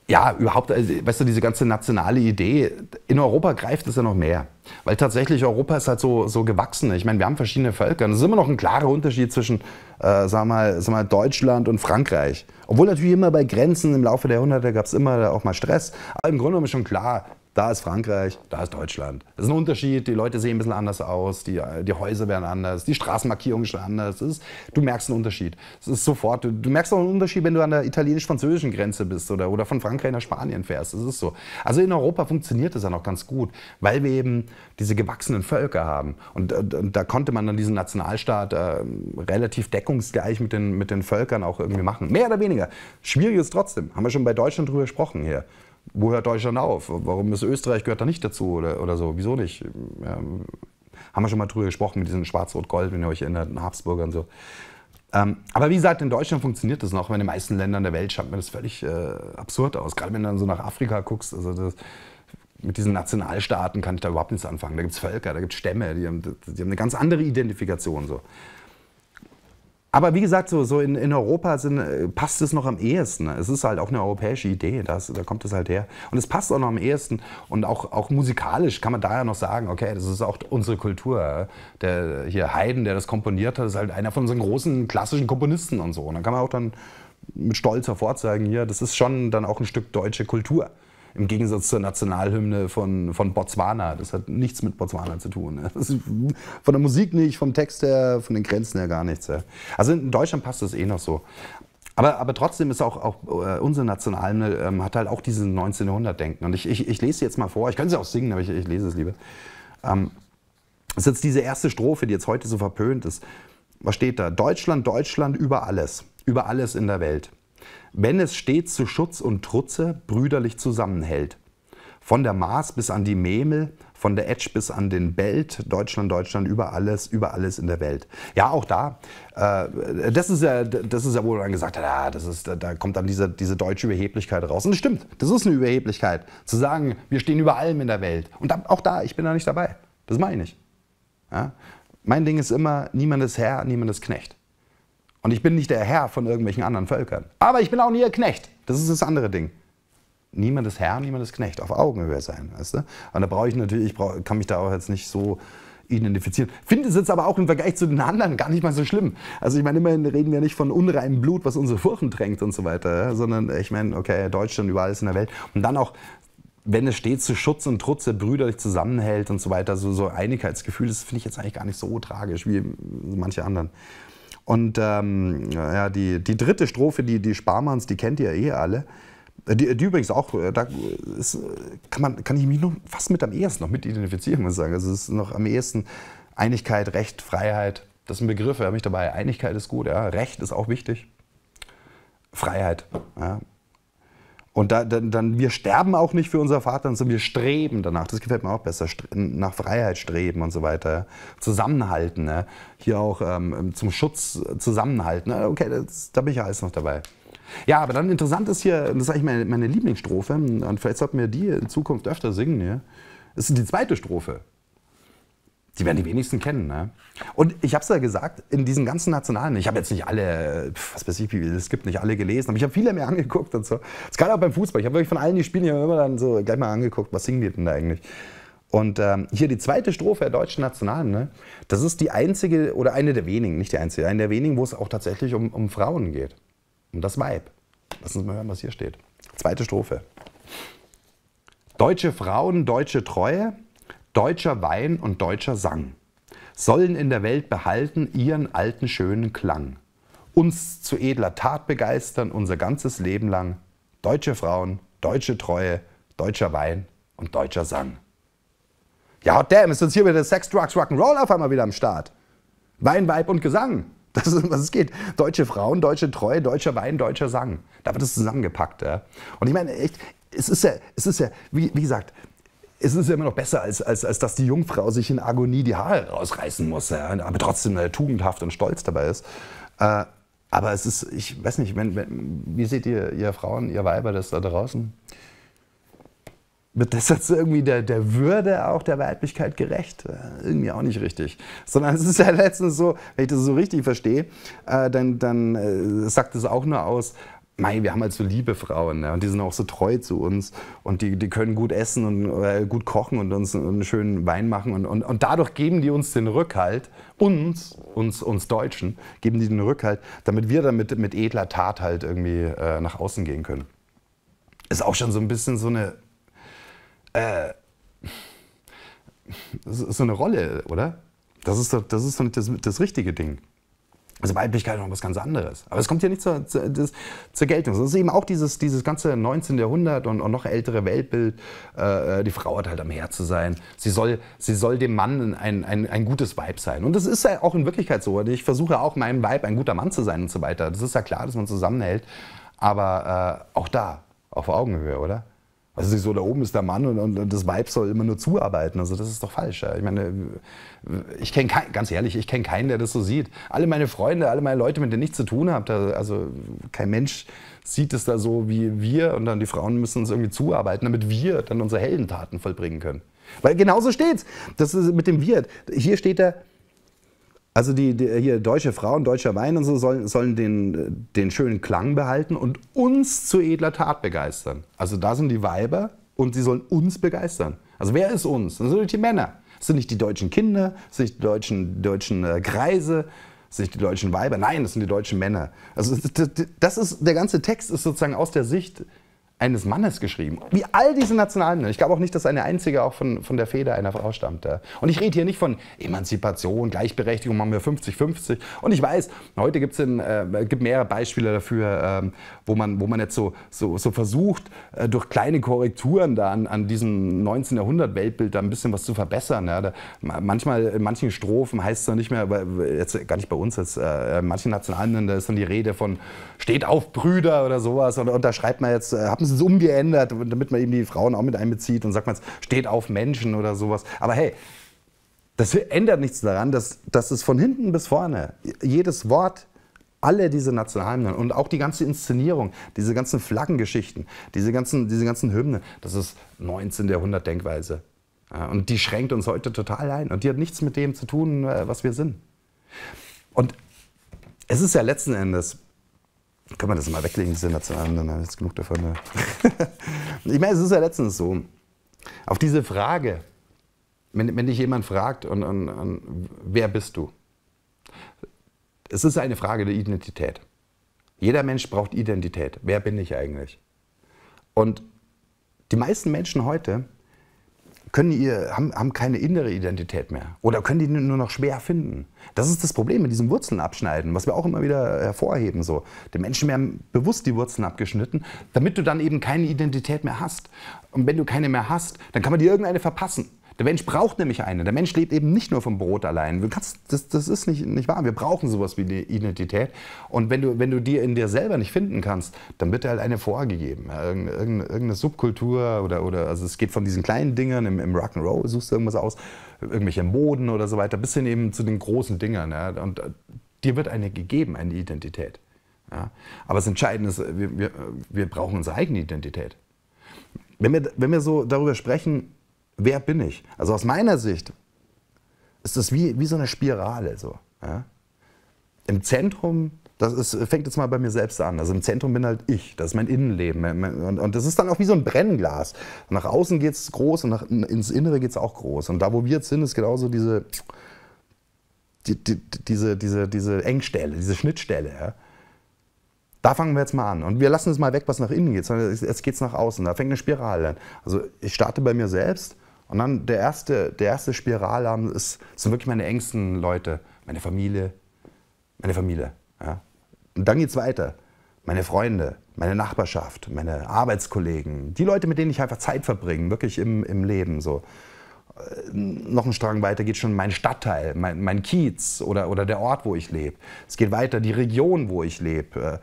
ja, überhaupt, äh, weißt du, diese ganze nationale Idee, in Europa greift es ja noch mehr. Weil tatsächlich Europa ist halt so, so gewachsen. Ich meine, wir haben verschiedene Völker. Und es ist immer noch ein klarer Unterschied zwischen, äh, wir mal, sag mal, Deutschland und Frankreich. Obwohl natürlich immer bei Grenzen im Laufe der Jahrhunderte gab es immer auch mal Stress. Aber im Grunde genommen ist schon klar, da ist Frankreich, da ist Deutschland. Das ist ein Unterschied, die Leute sehen ein bisschen anders aus, die, äh, die Häuser werden anders, die Straßenmarkierung ist anders. Ist, du merkst einen Unterschied. Es ist sofort, du, du, merkst auch einen Unterschied, wenn du an der italienisch-französischen Grenze bist oder, oder von Frankreich nach Spanien fährst. Das ist so. Also in Europa funktioniert das ja noch ganz gut, weil wir eben diese gewachsenen Völker haben. Und, und, und da konnte man dann diesen Nationalstaat äh, relativ deckungsgleich mit den, mit den Völkern auch irgendwie machen. Mehr oder weniger. Schwierig ist trotzdem. Haben wir schon bei Deutschland drüber gesprochen hier wo hört Deutschland auf? Warum ist Österreich gehört da nicht dazu oder, oder so? Wieso nicht? Ähm, haben wir schon mal drüber gesprochen mit diesem Schwarz-Rot-Gold, wenn ihr euch erinnert, in Habsburger und so. Ähm, aber wie gesagt, in Deutschland funktioniert das noch. In den meisten Ländern der Welt schaut mir das völlig äh, absurd aus. Gerade wenn du dann so nach Afrika guckst, also das, mit diesen Nationalstaaten kann ich da überhaupt nichts anfangen. Da gibt es Völker, da gibt es Stämme, die haben, die haben, eine ganz andere Identifikation. So. Aber wie gesagt, so, so in, in Europa sind, äh, passt es noch am ehesten. Es ist halt auch eine europäische Idee, das, da kommt es halt her. Und es passt auch noch am ehesten. Und auch, auch musikalisch kann man da ja noch sagen, okay, das ist auch unsere Kultur. Äh, der hier Haydn, der das komponiert hat, ist halt einer von unseren großen klassischen Komponisten und so. Und dann kann man auch dann mit Stolz hervorzeigen, hier, das ist schon dann auch ein Stück deutsche Kultur. Im Gegensatz zur Nationalhymne von, von Botswana. Das hat nichts mit Botswana zu tun. von der Musik nicht, vom Text her, von den Grenzen her gar nichts. Also in Deutschland passt das eh noch so. Aber, aber trotzdem ist auch, auch äh, unsere Nationalhymne ähm, hat halt auch dieses 1900-Denken. Und ich, ich, ich lese jetzt mal vor. Ich könnte sie auch singen, aber ich, ich lese es lieber. Ähm, das ist jetzt diese erste Strophe, die jetzt heute so verpönt ist. Was steht da? Deutschland, Deutschland über alles. Über alles in der Welt wenn es stets zu Schutz und Trutze brüderlich zusammenhält. Von der Maas bis an die Memel, von der Edge bis an den Belt, Deutschland, Deutschland, über alles, über alles in der Welt. Ja, auch da, äh, das, ist ja, das ist ja, wo dann gesagt hat, ah, das ist, da kommt dann diese, diese deutsche Überheblichkeit raus. Und das stimmt, das ist eine Überheblichkeit, zu sagen, wir stehen über allem in der Welt. Und auch da, ich bin da nicht dabei. Das meine ich nicht. Ja? Mein Ding ist immer, niemand ist Herr, niemand ist Knecht. Und ich bin nicht der Herr von irgendwelchen anderen Völkern. Aber ich bin auch nie ihr Knecht. Das ist das andere Ding. Niemand ist Herr, niemand ist Knecht. Auf Augenhöhe sein, weißt du? Und da brauche ich natürlich, ich brauch, kann mich da auch jetzt nicht so identifizieren. Finde es jetzt aber auch im Vergleich zu den anderen gar nicht mal so schlimm. Also ich meine, immerhin reden wir nicht von unreinem Blut, was unsere Furchen drängt und so weiter, sondern ich meine, okay, Deutschland überall ist in der Welt. Und dann auch, wenn es stets zu Schutz und Trutz der Brüder dich zusammenhält und so weiter, so, so Einigkeitsgefühl, das finde ich jetzt eigentlich gar nicht so tragisch wie manche anderen. Und ähm, ja, die, die dritte Strophe, die, die Sparmanns, die kennt ihr ja eh alle. Äh, die, die übrigens auch, äh, da äh, ist, kann, man, kann ich mich noch fast mit am ehesten noch mit identifizieren, muss ich sagen. Also es ist noch am ehesten Einigkeit, Recht, Freiheit. Das sind Begriffe, habe ich dabei. Einigkeit ist gut, ja. Recht ist auch wichtig. Freiheit. Ja. Und da, dann, dann, wir sterben auch nicht für unser Vater, sondern wir streben danach. Das gefällt mir auch besser. Nach Freiheit streben und so weiter. Zusammenhalten. Ne? Hier auch ähm, zum Schutz zusammenhalten. Ne? Okay, das, da bin ich ja alles noch dabei. Ja, aber dann interessant ist hier, das ist eigentlich meine, meine Lieblingsstrophe, und vielleicht sollten wir die in Zukunft öfter singen. Ja? Das ist die zweite Strophe. Die werden die wenigsten kennen. Ne? Und ich habe es ja gesagt, in diesen ganzen nationalen, ich habe jetzt nicht alle, was weiß ich, es gibt nicht alle gelesen, aber ich habe viele mehr angeguckt und so. Das kann auch beim Fußball. Ich habe wirklich von allen, die spielen, ich immer dann so gleich mal angeguckt, was singen die denn da eigentlich? Und ähm, hier die zweite Strophe der deutschen Nationalen, ne? das ist die einzige oder eine der wenigen, nicht die einzige, eine der wenigen, wo es auch tatsächlich um, um Frauen geht. Um das Weib. Lass uns mal hören, was hier steht. Zweite Strophe. Deutsche Frauen, deutsche Treue, Deutscher Wein und deutscher Sang sollen in der Welt behalten ihren alten schönen Klang, uns zu edler Tat begeistern unser ganzes Leben lang, deutsche Frauen, deutsche Treue, deutscher Wein und deutscher Sang. Ja, damn, ist uns hier wieder Sex, Drugs, Rock'n'Roll auf einmal wieder am Start. Wein, Weib und Gesang. Das ist, um was es geht. Deutsche Frauen, deutsche Treue, deutscher Wein, deutscher Sang. Da wird es zusammengepackt. Ja? Und ich meine, echt, es ist ja, es ist ja wie, wie gesagt, es ist ja immer noch besser, als, als, als dass die Jungfrau sich in Agonie die Haare rausreißen muss, ja, aber trotzdem äh, tugendhaft und stolz dabei ist. Äh, aber es ist, ich weiß nicht, wenn, wenn, wie seht ihr, ihr Frauen, ihr Weiber das da draußen? Wird das jetzt irgendwie der, der Würde auch der Weiblichkeit gerecht? Äh, irgendwie auch nicht richtig. Sondern es ist ja letztens so, wenn ich das so richtig verstehe, äh, dann, dann äh, sagt es auch nur aus, Mei, wir haben halt so liebe Frauen ne? und die sind auch so treu zu uns und die, die können gut essen und äh, gut kochen und uns einen schönen Wein machen und, und, und dadurch geben die uns den Rückhalt, uns, uns, uns Deutschen, geben die den Rückhalt, damit wir damit mit edler Tat halt irgendwie äh, nach außen gehen können. Ist auch schon so ein bisschen so eine, äh, so eine Rolle, oder? Das ist doch, das, ist doch das, das richtige Ding. Also Weiblichkeit ist noch was ganz anderes. Aber es kommt hier nicht zur, zur, zur Geltung. Es ist eben auch dieses, dieses ganze 19. Jahrhundert und, und noch ältere Weltbild. Äh, die Frau hat halt am Herd zu sein. Sie soll, sie soll dem Mann ein, ein, ein gutes Weib sein. Und das ist ja auch in Wirklichkeit so. Ich versuche auch meinem Weib ein guter Mann zu sein und so weiter. Das ist ja klar, dass man zusammenhält. Aber äh, auch da, auf Augenhöhe, oder? Also so, da oben ist der Mann und, und das Weib soll immer nur zuarbeiten. Also das ist doch falsch. Ja. Ich meine, ich kenne keinen, ganz ehrlich, ich kenne keinen, der das so sieht. Alle meine Freunde, alle meine Leute, mit denen ich zu tun habe, also kein Mensch sieht es da so wie wir und dann die Frauen müssen uns irgendwie zuarbeiten, damit wir dann unsere Heldentaten vollbringen können. Weil genauso steht's. Das ist mit dem Wirt. Hier steht er, also die, die, hier deutsche Frauen, deutscher Wein und so sollen, sollen den, den schönen Klang behalten und uns zu edler Tat begeistern. Also da sind die Weiber und sie sollen uns begeistern. Also wer ist uns? Das sind natürlich die Männer. Das sind nicht die deutschen Kinder, das sind nicht die deutschen, deutschen äh, Kreise, das sind nicht die deutschen Weiber. Nein, das sind die deutschen Männer. Also das ist, der ganze Text ist sozusagen aus der Sicht eines Mannes geschrieben. Wie all diese nationalen. Ich glaube auch nicht, dass eine einzige auch von, von der Feder einer Frau stammt. Und ich rede hier nicht von Emanzipation, Gleichberechtigung, machen wir 50-50. Und ich weiß, heute gibt's in, äh, gibt mehrere Beispiele dafür, ähm, wo, man, wo man jetzt so, so, so versucht, äh, durch kleine Korrekturen da an, an diesem 19. Jahrhundert-Weltbild da ein bisschen was zu verbessern. Ja. Da, manchmal, in manchen Strophen heißt es dann nicht mehr, äh, jetzt gar nicht bei uns, jetzt, äh, in manchen nationalen da ist dann die Rede von steht auf Brüder oder sowas. Und, und da schreibt man jetzt, äh, haben es umgeändert, damit man eben die Frauen auch mit einbezieht und sagt man, es steht auf Menschen oder sowas. Aber hey, das ändert nichts daran, dass, dass es von hinten bis vorne, jedes Wort, alle diese Nationalhymnen und auch die ganze Inszenierung, diese ganzen Flaggengeschichten, diese ganzen, diese ganzen Hymnen, das ist 19. Jahrhundert Denkweise. Und die schränkt uns heute total ein und die hat nichts mit dem zu tun, äh, was wir sind. Und es ist ja letzten Endes können wir das mal weglegen, diese Nationalen, dann habe ich jetzt genug davon. ich meine, es ist ja letztens so. Auf diese Frage, wenn, wenn dich jemand fragt, und, und, und, wer bist du? Es ist eine Frage der Identität. Jeder Mensch braucht Identität. Wer bin ich eigentlich? Und die meisten Menschen heute können ihr, haben, haben keine innere Identität mehr oder können die nur noch schwer finden. Das ist das Problem mit diesem Wurzeln abschneiden, was wir auch immer wieder hervorheben. So. Die Menschen werden bewusst die Wurzeln abgeschnitten, damit du dann eben keine Identität mehr hast. Und wenn du keine mehr hast, dann kann man dir irgendeine verpassen. Der Mensch braucht nämlich eine. Der Mensch lebt eben nicht nur vom Brot allein. Du kannst, das, das ist nicht, nicht wahr. Wir brauchen sowas wie eine Identität. Und wenn du, wenn du dir in dir selber nicht finden kannst, dann wird dir halt eine vorgegeben. Irgendeine, irgendeine Subkultur oder, oder also es geht von diesen kleinen Dingern im, im Rock'n'Roll, suchst du irgendwas aus, irgendwelche Moden oder so weiter, bis hin eben zu den großen Dingern. Ja. Und äh, dir wird eine gegeben, eine Identität. Ja. Aber das Entscheidende ist, wir, wir, wir brauchen unsere eigene Identität. Wenn wir, wenn wir so darüber sprechen, wer bin ich? Also aus meiner Sicht ist das wie, wie so eine Spirale. So, ja? Im Zentrum, das ist, fängt jetzt mal bei mir selbst an, also im Zentrum bin halt ich, das ist mein Innenleben. Und, und das ist dann auch wie so ein Brennglas. Nach außen geht es groß und nach, ins Innere geht es auch groß. Und da, wo wir jetzt sind, ist genauso diese, die, die, diese, diese, diese Engstelle, diese Schnittstelle. Ja? Da fangen wir jetzt mal an. Und wir lassen es mal weg, was nach innen geht, sondern jetzt geht es nach außen. Da fängt eine Spirale an. Also ich starte bei mir selbst und dann der erste, der erste Spiralarm ist, sind wirklich meine engsten Leute. Meine Familie, meine Familie. Ja. Und dann geht es weiter. Meine Freunde, meine Nachbarschaft, meine Arbeitskollegen, die Leute, mit denen ich einfach Zeit verbringe, wirklich im, im Leben so. Äh, noch einen Strang weiter geht schon mein Stadtteil, mein, mein Kiez oder, oder der Ort, wo ich lebe. Es geht weiter die Region, wo ich lebe äh,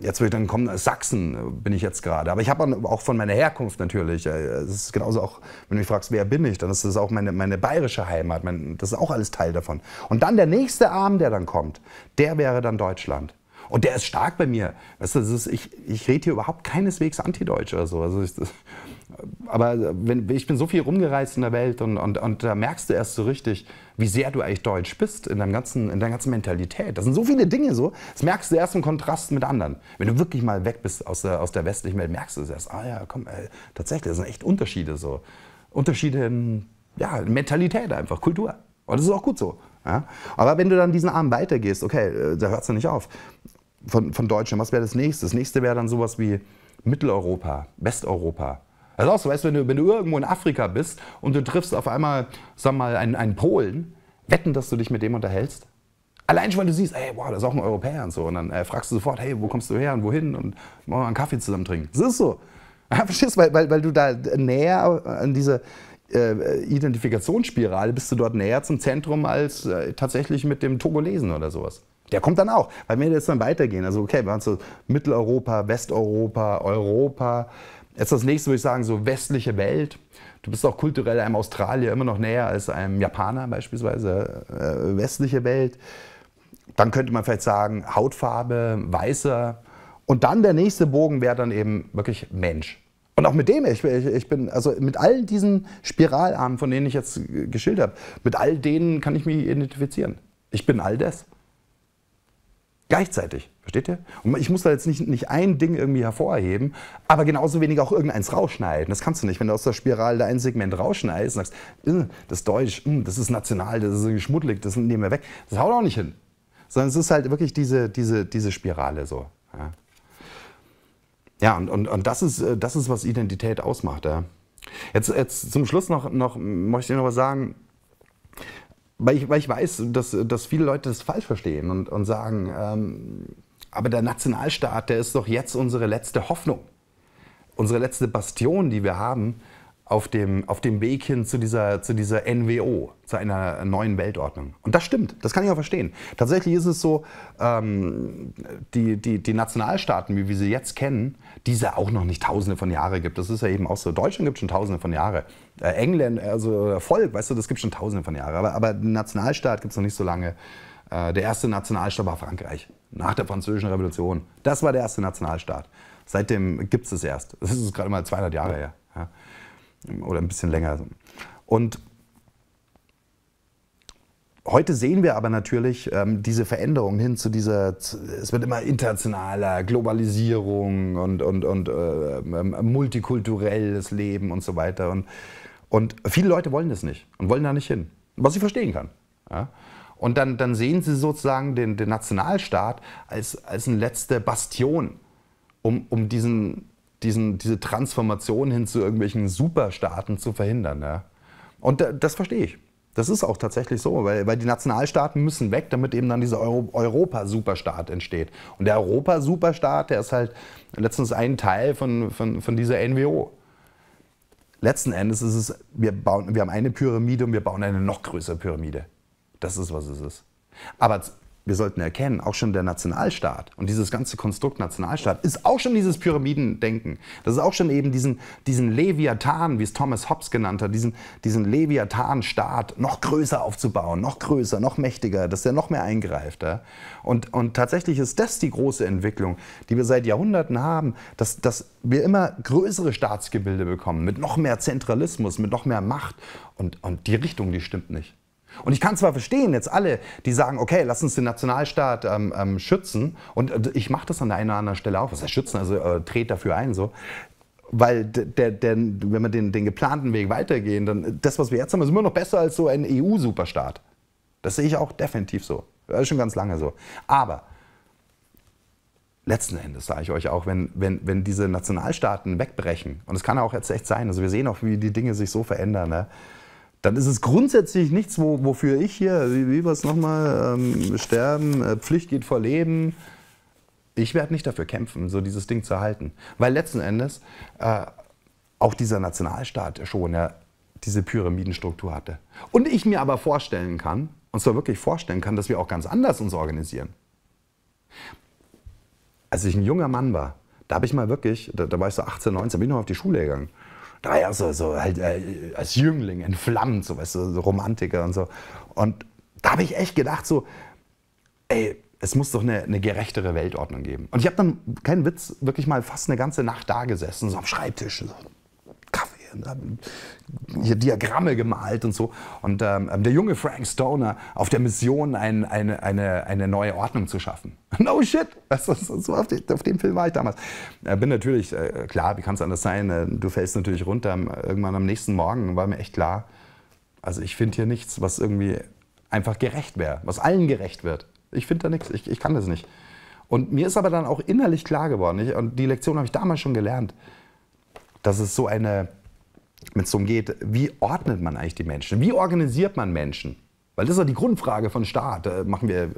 jetzt würde ich dann kommen, Sachsen bin ich jetzt gerade. Aber ich habe auch von meiner Herkunft natürlich. Äh, es ist genauso auch, wenn du mich fragst, wer bin ich, dann ist das auch meine, meine bayerische Heimat. Mein, das ist auch alles Teil davon. Und dann der nächste Arm, der dann kommt, der wäre dann Deutschland. Und der ist stark bei mir. Weißt du, ist, ich, ich rede hier überhaupt keineswegs antideutsch oder so. Also ich, das, aber wenn, ich bin so viel rumgereist in der Welt und, und, und da merkst du erst so richtig, wie sehr du eigentlich deutsch bist in, deinem ganzen, in deiner ganzen Mentalität. Das sind so viele Dinge so, das merkst du erst im Kontrast mit anderen. Wenn du wirklich mal weg bist aus der, aus der westlichen Welt, merkst du es erst. Ah ja, komm, ey, tatsächlich, das sind echt Unterschiede so. Unterschiede in ja, Mentalität einfach, Kultur. Und das ist auch gut so. Ja? Aber wenn du dann diesen Arm weitergehst, okay, äh, da hört es ja nicht auf. Von, von Deutschland, was wäre das nächste? Das nächste wäre dann sowas wie Mitteleuropa, Westeuropa. Das ist auch so, weißt, wenn, du, wenn du irgendwo in Afrika bist und du triffst auf einmal, sag mal, einen, einen Polen, wetten, dass du dich mit dem unterhältst? Allein schon, weil du siehst, ey, wow, das ist auch ein Europäer und so. Und dann äh, fragst du sofort, hey, wo kommst du her und wohin? Und wollen wir mal einen Kaffee zusammen trinken. Das ist so. verstehst du? Weil, weil, weil du da näher an diese äh, Identifikationsspirale bist du dort näher zum Zentrum als äh, tatsächlich mit dem Togolesen oder sowas. Der kommt dann auch. Weil wir jetzt dann weitergehen. Also, okay, wir haben so Mitteleuropa, Westeuropa, Europa, Jetzt das nächste würde ich sagen, so westliche Welt. Du bist auch kulturell einem Australier immer noch näher als einem Japaner beispielsweise, äh, westliche Welt. Dann könnte man vielleicht sagen, Hautfarbe, weißer. Und dann der nächste Bogen wäre dann eben wirklich Mensch. Und auch mit dem, ich, ich, ich, bin, also mit all diesen Spiralarmen, von denen ich jetzt geschildert habe, mit all denen kann ich mich identifizieren. Ich bin all das. Gleichzeitig. Versteht ihr? Und ich muss da jetzt nicht, nicht ein Ding irgendwie hervorheben, aber genauso wenig auch irgendeins rausschneiden. Das kannst du nicht. Wenn du aus der Spirale da ein Segment rausschneidest und sagst, äh, das ist deutsch, hm, das ist national, das ist geschmuddelig, das nehmen wir weg, das haut auch nicht hin. Sondern es ist halt wirklich diese, diese, diese Spirale so. Ja, ja und, und, und das, ist, äh, das ist, was Identität ausmacht. Ja. Jetzt, jetzt zum Schluss noch, noch möchte ich noch was sagen. Weil ich, weil ich weiß, dass, dass viele Leute das falsch verstehen und, und sagen, ähm, aber der Nationalstaat, der ist doch jetzt unsere letzte Hoffnung, unsere letzte Bastion, die wir haben auf dem, auf dem Weg hin zu dieser, zu dieser NWO, zu einer neuen Weltordnung. Und das stimmt, das kann ich auch verstehen. Tatsächlich ist es so, ähm, die, die, die Nationalstaaten, wie wir sie jetzt kennen, die es ja auch noch nicht tausende von Jahren gibt. Das ist ja eben auch so. Deutschland gibt schon tausende von Jahren. Äh, England, also Volk, äh, weißt du, das gibt schon tausende von Jahren. Aber, aber Nationalstaat gibt es noch nicht so lange. Äh, der erste Nationalstaat war Frankreich, nach der Französischen Revolution. Das war der erste Nationalstaat. Seitdem gibt es es erst. Das ist gerade mal 200 Jahre her. Ja. Oder ein bisschen länger. Und Heute sehen wir aber natürlich ähm, diese Veränderung hin zu dieser, es wird immer internationaler, Globalisierung und, und, und äh, ähm, multikulturelles Leben und so weiter. Und, und viele Leute wollen das nicht und wollen da nicht hin, was ich verstehen kann. Ja? Und dann, dann sehen sie sozusagen den, den Nationalstaat als, als eine letzte Bastion, um, um diesen, diesen, diese Transformation hin zu irgendwelchen Superstaaten zu verhindern. Ja. Und das verstehe ich. Das ist auch tatsächlich so, weil, weil die Nationalstaaten müssen weg, damit eben dann dieser Euro Europa-Superstaat entsteht. Und der Europa-Superstaat, der ist halt letztens ein Teil von, von, von dieser NWO. Letzten Endes ist es, wir, bauen, wir haben eine Pyramide und wir bauen eine noch größere Pyramide. Das ist, was es ist. Aber wir sollten erkennen, auch schon der Nationalstaat und dieses ganze Konstrukt Nationalstaat ist auch schon dieses Pyramidendenken. Das ist auch schon eben diesen, diesen Leviathan, wie es Thomas Hobbes genannt hat, diesen, diesen Leviathan-Staat noch größer aufzubauen, noch größer, noch mächtiger, dass der noch mehr eingreift. Ja? Und, und tatsächlich ist das die große Entwicklung, die wir seit Jahrhunderten haben, dass, dass wir immer größere Staatsgebilde bekommen, mit noch mehr Zentralismus, mit noch mehr Macht. Und, und die Richtung, die stimmt nicht. Und ich kann zwar verstehen, jetzt alle, die sagen, okay, lass uns den Nationalstaat ähm, ähm, schützen. Und äh, ich mache das an der einen oder anderen Stelle auch. Was heißt schützen? Also äh, trete dafür ein. So weil der, der, wenn wir den, den, geplanten Weg weitergehen, dann das, was wir jetzt haben, ist immer noch besser als so ein EU-Superstaat. Das sehe ich auch definitiv so. Das ist schon ganz lange so. Aber letzten Endes sage ich euch auch, wenn, wenn, wenn diese Nationalstaaten wegbrechen, und es kann auch jetzt echt sein, also wir sehen auch, wie die Dinge sich so verändern, ne? dann ist es grundsätzlich nichts, wo, wofür ich hier, wie, wie war es nochmal, ähm, sterben, äh, Pflicht geht vor Leben. Ich werde nicht dafür kämpfen, so dieses Ding zu erhalten. Weil letzten Endes äh, auch dieser Nationalstaat schon ja diese Pyramidenstruktur hatte. Und ich mir aber vorstellen kann, und zwar wirklich vorstellen kann, dass wir auch ganz anders uns organisieren. Als ich ein junger Mann war, da habe ich mal wirklich, da, da war ich so 18, 19, bin ich noch auf die Schule gegangen da ja so, so halt äh, als Jüngling entflammt, so weißt du, so Romantiker und so. Und da habe ich echt gedacht so, ey, es muss doch eine, eine gerechtere Weltordnung geben. Und ich habe dann, kein Witz, wirklich mal fast eine ganze Nacht da gesessen, so am Schreibtisch. So äh, hier Diagramme gemalt und so. Und ähm, ähm, der junge Frank Stoner auf der Mission, ein, eine, eine, eine neue Ordnung zu schaffen. No shit! Das, auf, den, auf, dem Film war ich damals. Äh, bin natürlich, äh, klar, wie kann es anders sein? Äh, du fällst natürlich runter. Irgendwann am nächsten Morgen war mir echt klar, also ich finde hier nichts, was irgendwie einfach gerecht wäre, was allen gerecht wird. Ich finde da nichts, ich, ich kann das nicht. Und mir ist aber dann auch innerlich klar geworden, ich, und die Lektion habe ich damals schon gelernt, dass es so eine wenn es darum geht, wie ordnet man eigentlich die Menschen? Wie organisiert man Menschen? Weil das ist ja die Grundfrage von Staat. Äh, machen wir,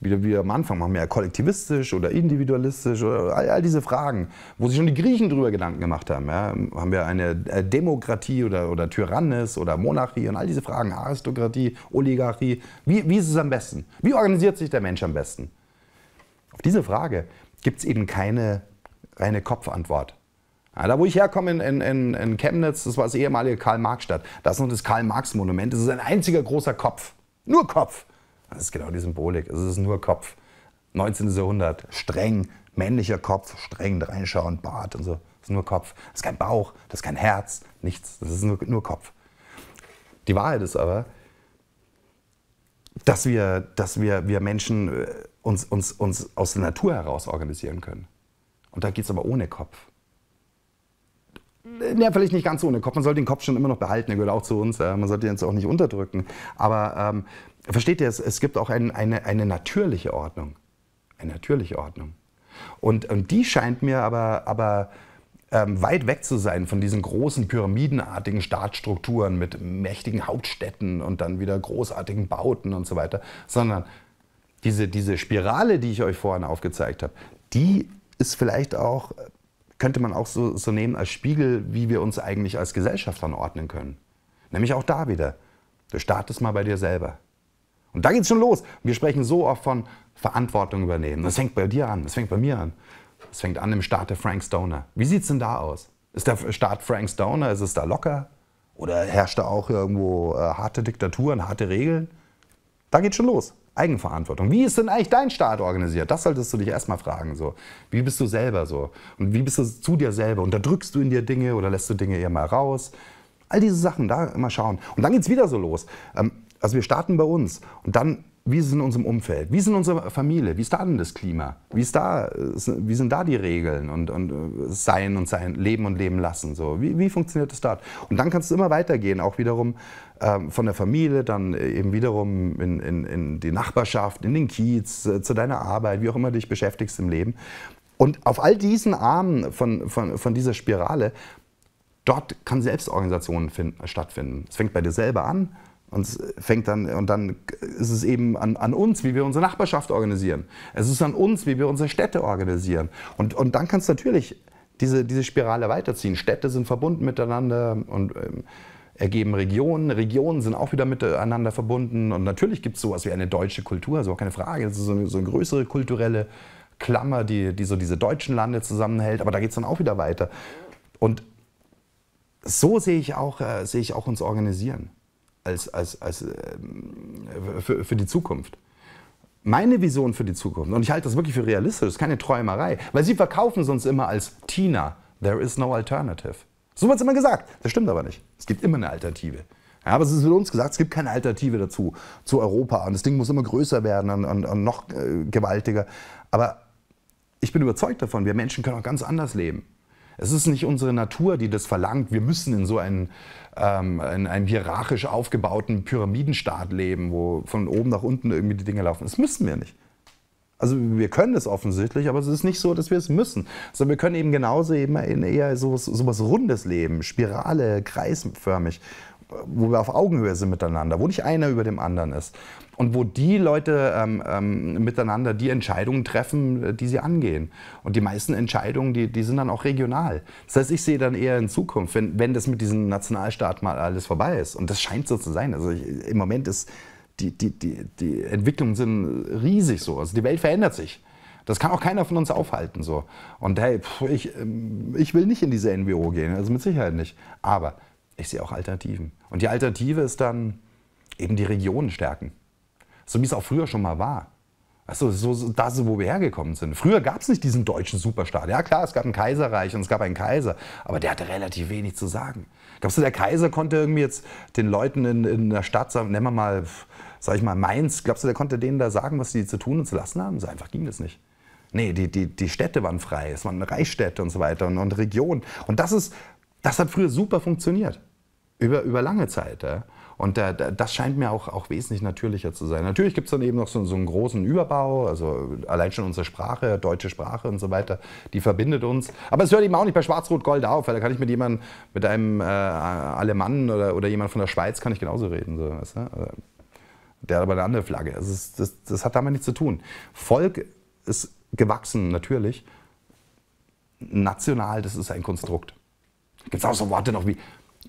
wie, wir am Anfang, machen wir ja kollektivistisch oder individualistisch oder all, all, diese Fragen, wo sich schon die Griechen darüber Gedanken gemacht haben. Ja? Haben wir eine äh, Demokratie oder, oder Tyrannis oder Monarchie und all diese Fragen, Aristokratie, Oligarchie. Wie, wie ist es am besten? Wie organisiert sich der Mensch am besten? Auf diese Frage gibt es eben keine reine Kopfantwort. Ja, ah, da, wo ich herkomme in, in, in Chemnitz, das war das ehemalige Karl-Marx-Stadt. Das ist noch das Karl-Marx-Monument. Das ist ein einziger großer Kopf. Nur Kopf. Das ist genau die Symbolik. Es ist nur Kopf. 19. Jahrhundert. Streng. Männlicher Kopf. Streng. Reinschauend. Bart und so. Das ist nur Kopf. Das ist kein Bauch. Das ist kein Herz. Nichts. Das ist nur, nur Kopf. Die Wahrheit ist aber, dass wir, dass wir, wir Menschen äh, uns, uns, uns aus der Natur heraus organisieren können. Und da geht es aber ohne Kopf. Äh, ja, vielleicht nicht ganz ohne Kopf. Man sollte den Kopf schon immer noch behalten, der gehört auch zu uns. Äh, man sollte ihn jetzt auch nicht unterdrücken. Aber ähm, versteht ihr, es, es gibt auch ein, eine, eine natürliche Ordnung. Eine natürliche Ordnung. Und, und die scheint mir aber, aber ähm, weit weg zu sein von diesen großen pyramidenartigen Staatsstrukturen mit mächtigen Hauptstädten und dann wieder großartigen Bauten und so weiter, sondern diese, diese Spirale, die ich euch vorhin aufgezeigt habe, die ist vielleicht auch äh, könnte man auch so, so nehmen als Spiegel, wie wir uns eigentlich als Gesellschaft anordnen können. Nämlich auch da wieder. Du startest mal bei dir selber. Und da geht's schon los. Wir sprechen so oft von Verantwortung übernehmen. Das fängt bei dir an, das fängt bei mir an. Das fängt an im Staat der Frank Stoner. Wie sieht's denn da aus? Ist der Staat Frank Stoner, ist es da locker? Oder herrscht da auch irgendwo äh, harte Diktaturen, harte Regeln? Da geht's schon los. Eigenverantwortung. Wie ist denn eigentlich dein Staat organisiert? Das solltest du dich erstmal fragen. So. Wie bist du selber so? Und wie bist du zu dir selber? Unterdrückst du in dir Dinge oder lässt du Dinge eher mal raus? All diese Sachen, da immer schauen. Und dann geht es wieder so los. Ähm, also wir starten bei uns und dann wie ist es in unserem Umfeld? Wie ist es in unserer Familie? Wie ist da denn das Klima? Wie, ist da, äh, wie sind da die Regeln und, und äh, Sein und Sein, Leben und Leben lassen? So. Wie, wie funktioniert das dort? Und dann kannst du immer weitergehen, auch wiederum ähm, von der Familie, dann äh, eben wiederum in, in, in die Nachbarschaft, in den Kiez, zu deiner Arbeit, wie auch immer du dich beschäftigst im Leben. Und auf all diesen Armen von, von, von dieser Spirale, dort kann Selbstorganisation finden, stattfinden. Es fängt bei dir selber an, und es fängt dann, und dann ist es eben an, an, uns, wie wir unsere Nachbarschaft organisieren. Es ist an uns, wie wir unsere Städte organisieren. Und, und dann kannst du natürlich diese, diese Spirale weiterziehen. Städte sind verbunden miteinander und ähm, ergeben Regionen. Regionen sind auch wieder miteinander verbunden. Und natürlich gibt es sowas wie eine deutsche Kultur, also auch keine Frage. Es ist so eine, so eine größere kulturelle Klammer, die, die so diese deutschen Lande zusammenhält. Aber da geht es dann auch wieder weiter. Und so sehe ich auch, äh, sehe ich auch uns organisieren als, als, als, ähm, für, für die Zukunft meine Vision für die Zukunft, und ich halte das wirklich für realistisch, ist keine Träumerei, weil sie verkaufen es uns immer als Tina, there is no alternative. So wird es immer gesagt. Das stimmt aber nicht. Es gibt immer eine Alternative. Ja, aber es ist mit uns gesagt, es gibt keine Alternative dazu, zu Europa. Und das Ding muss immer größer werden und, und, und noch äh, gewaltiger. Aber ich bin überzeugt davon, wir Menschen können auch ganz anders leben. Es ist nicht unsere Natur, die das verlangt. Wir müssen in so einem, ähm, in einen hierarchisch aufgebauten Pyramidenstaat leben, wo von oben nach unten irgendwie die Dinge laufen. Das müssen wir nicht. Also wir können das offensichtlich, aber es ist nicht so, dass wir es müssen. Sondern wir können eben genauso eben in eher so was, so was Rundes leben, Spirale, kreisförmig wo wir auf Augenhöhe sind miteinander, wo nicht einer über dem anderen ist und wo die Leute ähm, ähm, miteinander die Entscheidungen treffen, äh, die sie angehen. Und die meisten Entscheidungen, die, die sind dann auch regional. Das heißt, ich sehe dann eher in Zukunft, wenn, wenn das mit diesem Nationalstaat mal alles vorbei ist, und das scheint so zu sein, also ich, im Moment ist die, die, die, die Entwicklungen sind riesig so, also die Welt verändert sich. Das kann auch keiner von uns aufhalten. So. Und hey, ich, ähm, ich will nicht in diese NWO gehen, also mit Sicherheit nicht. Aber ich sehe auch Alternativen. Und die Alternative ist dann eben die Regionen stärken. So wie es auch früher schon mal war. Also so, so, das, wo wir hergekommen sind. Früher gab es nicht diesen deutschen Superstaat. Ja klar, es gab ein Kaiserreich und es gab einen Kaiser, aber der hatte relativ wenig zu sagen. Glaubst du, der Kaiser konnte irgendwie jetzt den Leuten in, in der Stadt, sagen, nennen wir mal, sag ich mal, Mainz, glaubst du, der konnte denen da sagen, was sie zu tun und zu lassen haben? So einfach ging das nicht. Nee, die, die, die Städte waren frei, es waren Reichsstädte und so weiter und, und Regionen. Und das ist, das hat früher super funktioniert über, über lange Zeit. Ja? Und da, da, das scheint mir auch, auch wesentlich natürlicher zu sein. Natürlich gibt es dann eben noch so, so, einen großen Überbau, also allein schon unsere Sprache, deutsche Sprache und so weiter, die verbindet uns. Aber es hört eben auch nicht bei Schwarz-Rot-Gold auf, weil da kann ich mit jemandem, mit einem äh, Alemannen oder, oder jemand von der Schweiz, kann ich genauso reden. So, weißt du? Also, der hat aber eine andere Flagge. Also das, das, das hat damit nichts zu tun. Volk ist gewachsen, natürlich. National, das ist ein Konstrukt. Gibt es auch so Worte noch wie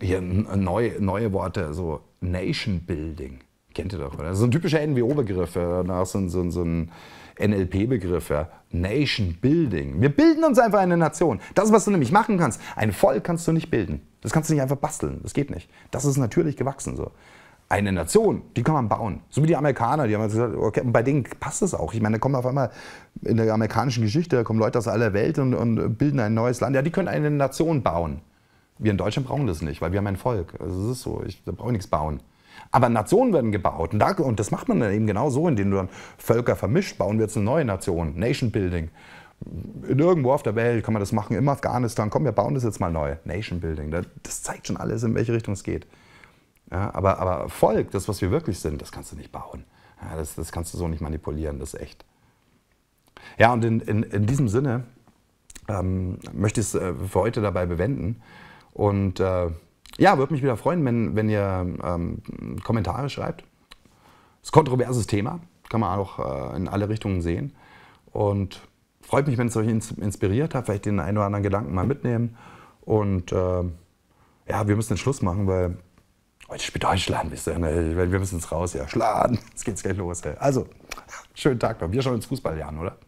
hier neu, neue Worte, so Nation Building. Kennt ihr doch, oder? Das ist so ein typischer NWO-Begriff, äh, danach so ein, so ein, so ein NLP-Begriff, Nation Building. Wir bilden uns einfach eine Nation. Das ist, was du nämlich machen kannst. Ein Volk kannst du nicht bilden. Das kannst du nicht einfach basteln. Das geht nicht. Das ist natürlich gewachsen so. Eine Nation, die kann man bauen. So wie die Amerikaner, die haben halt gesagt, okay, bei denen passt es auch. Ich meine, da kommen auf einmal in der amerikanischen Geschichte, kommen Leute aus aller Welt und, und bilden ein neues Land. Ja, die können eine Nation bauen. Wir in Deutschland brauchen das nicht, weil wir haben ein Volk. Also es ist so, ich, da brauche ich nichts bauen. Aber Nationen werden gebaut. Und, da, und, das macht man dann eben genau so, indem du dann Völker vermischt, bauen wir jetzt eine neue Nation, Nation Building. In irgendwo auf der Welt kann man das machen, im Afghanistan, komm, wir bauen das jetzt mal neu. Nation Building, das, das zeigt schon alles, in welche Richtung es geht. Ja, aber, aber, Volk, das, was wir wirklich sind, das kannst du nicht bauen. Ja, das, das, kannst du so nicht manipulieren, das ist echt. Ja, und in, in, in diesem Sinne ähm, möchte ich es äh, für heute dabei bewenden. Und äh, ja, würde mich wieder freuen, wenn, wenn ihr ähm, Kommentare schreibt. Das ist ein kontroverses Thema, kann man auch äh, in alle Richtungen sehen. Und freut mich, wenn es euch inspiriert hat, vielleicht den einen oder anderen Gedanken mal mitnehmen. Und äh, ja, wir müssen den Schluss machen, weil heute spielt Deutschland, wisst ihr, ne? wir müssen es raus, ja, schlagen, jetzt geht's gleich los. Ey. Also, schönen Tag noch. Wir schauen uns Fußballjahren, oder?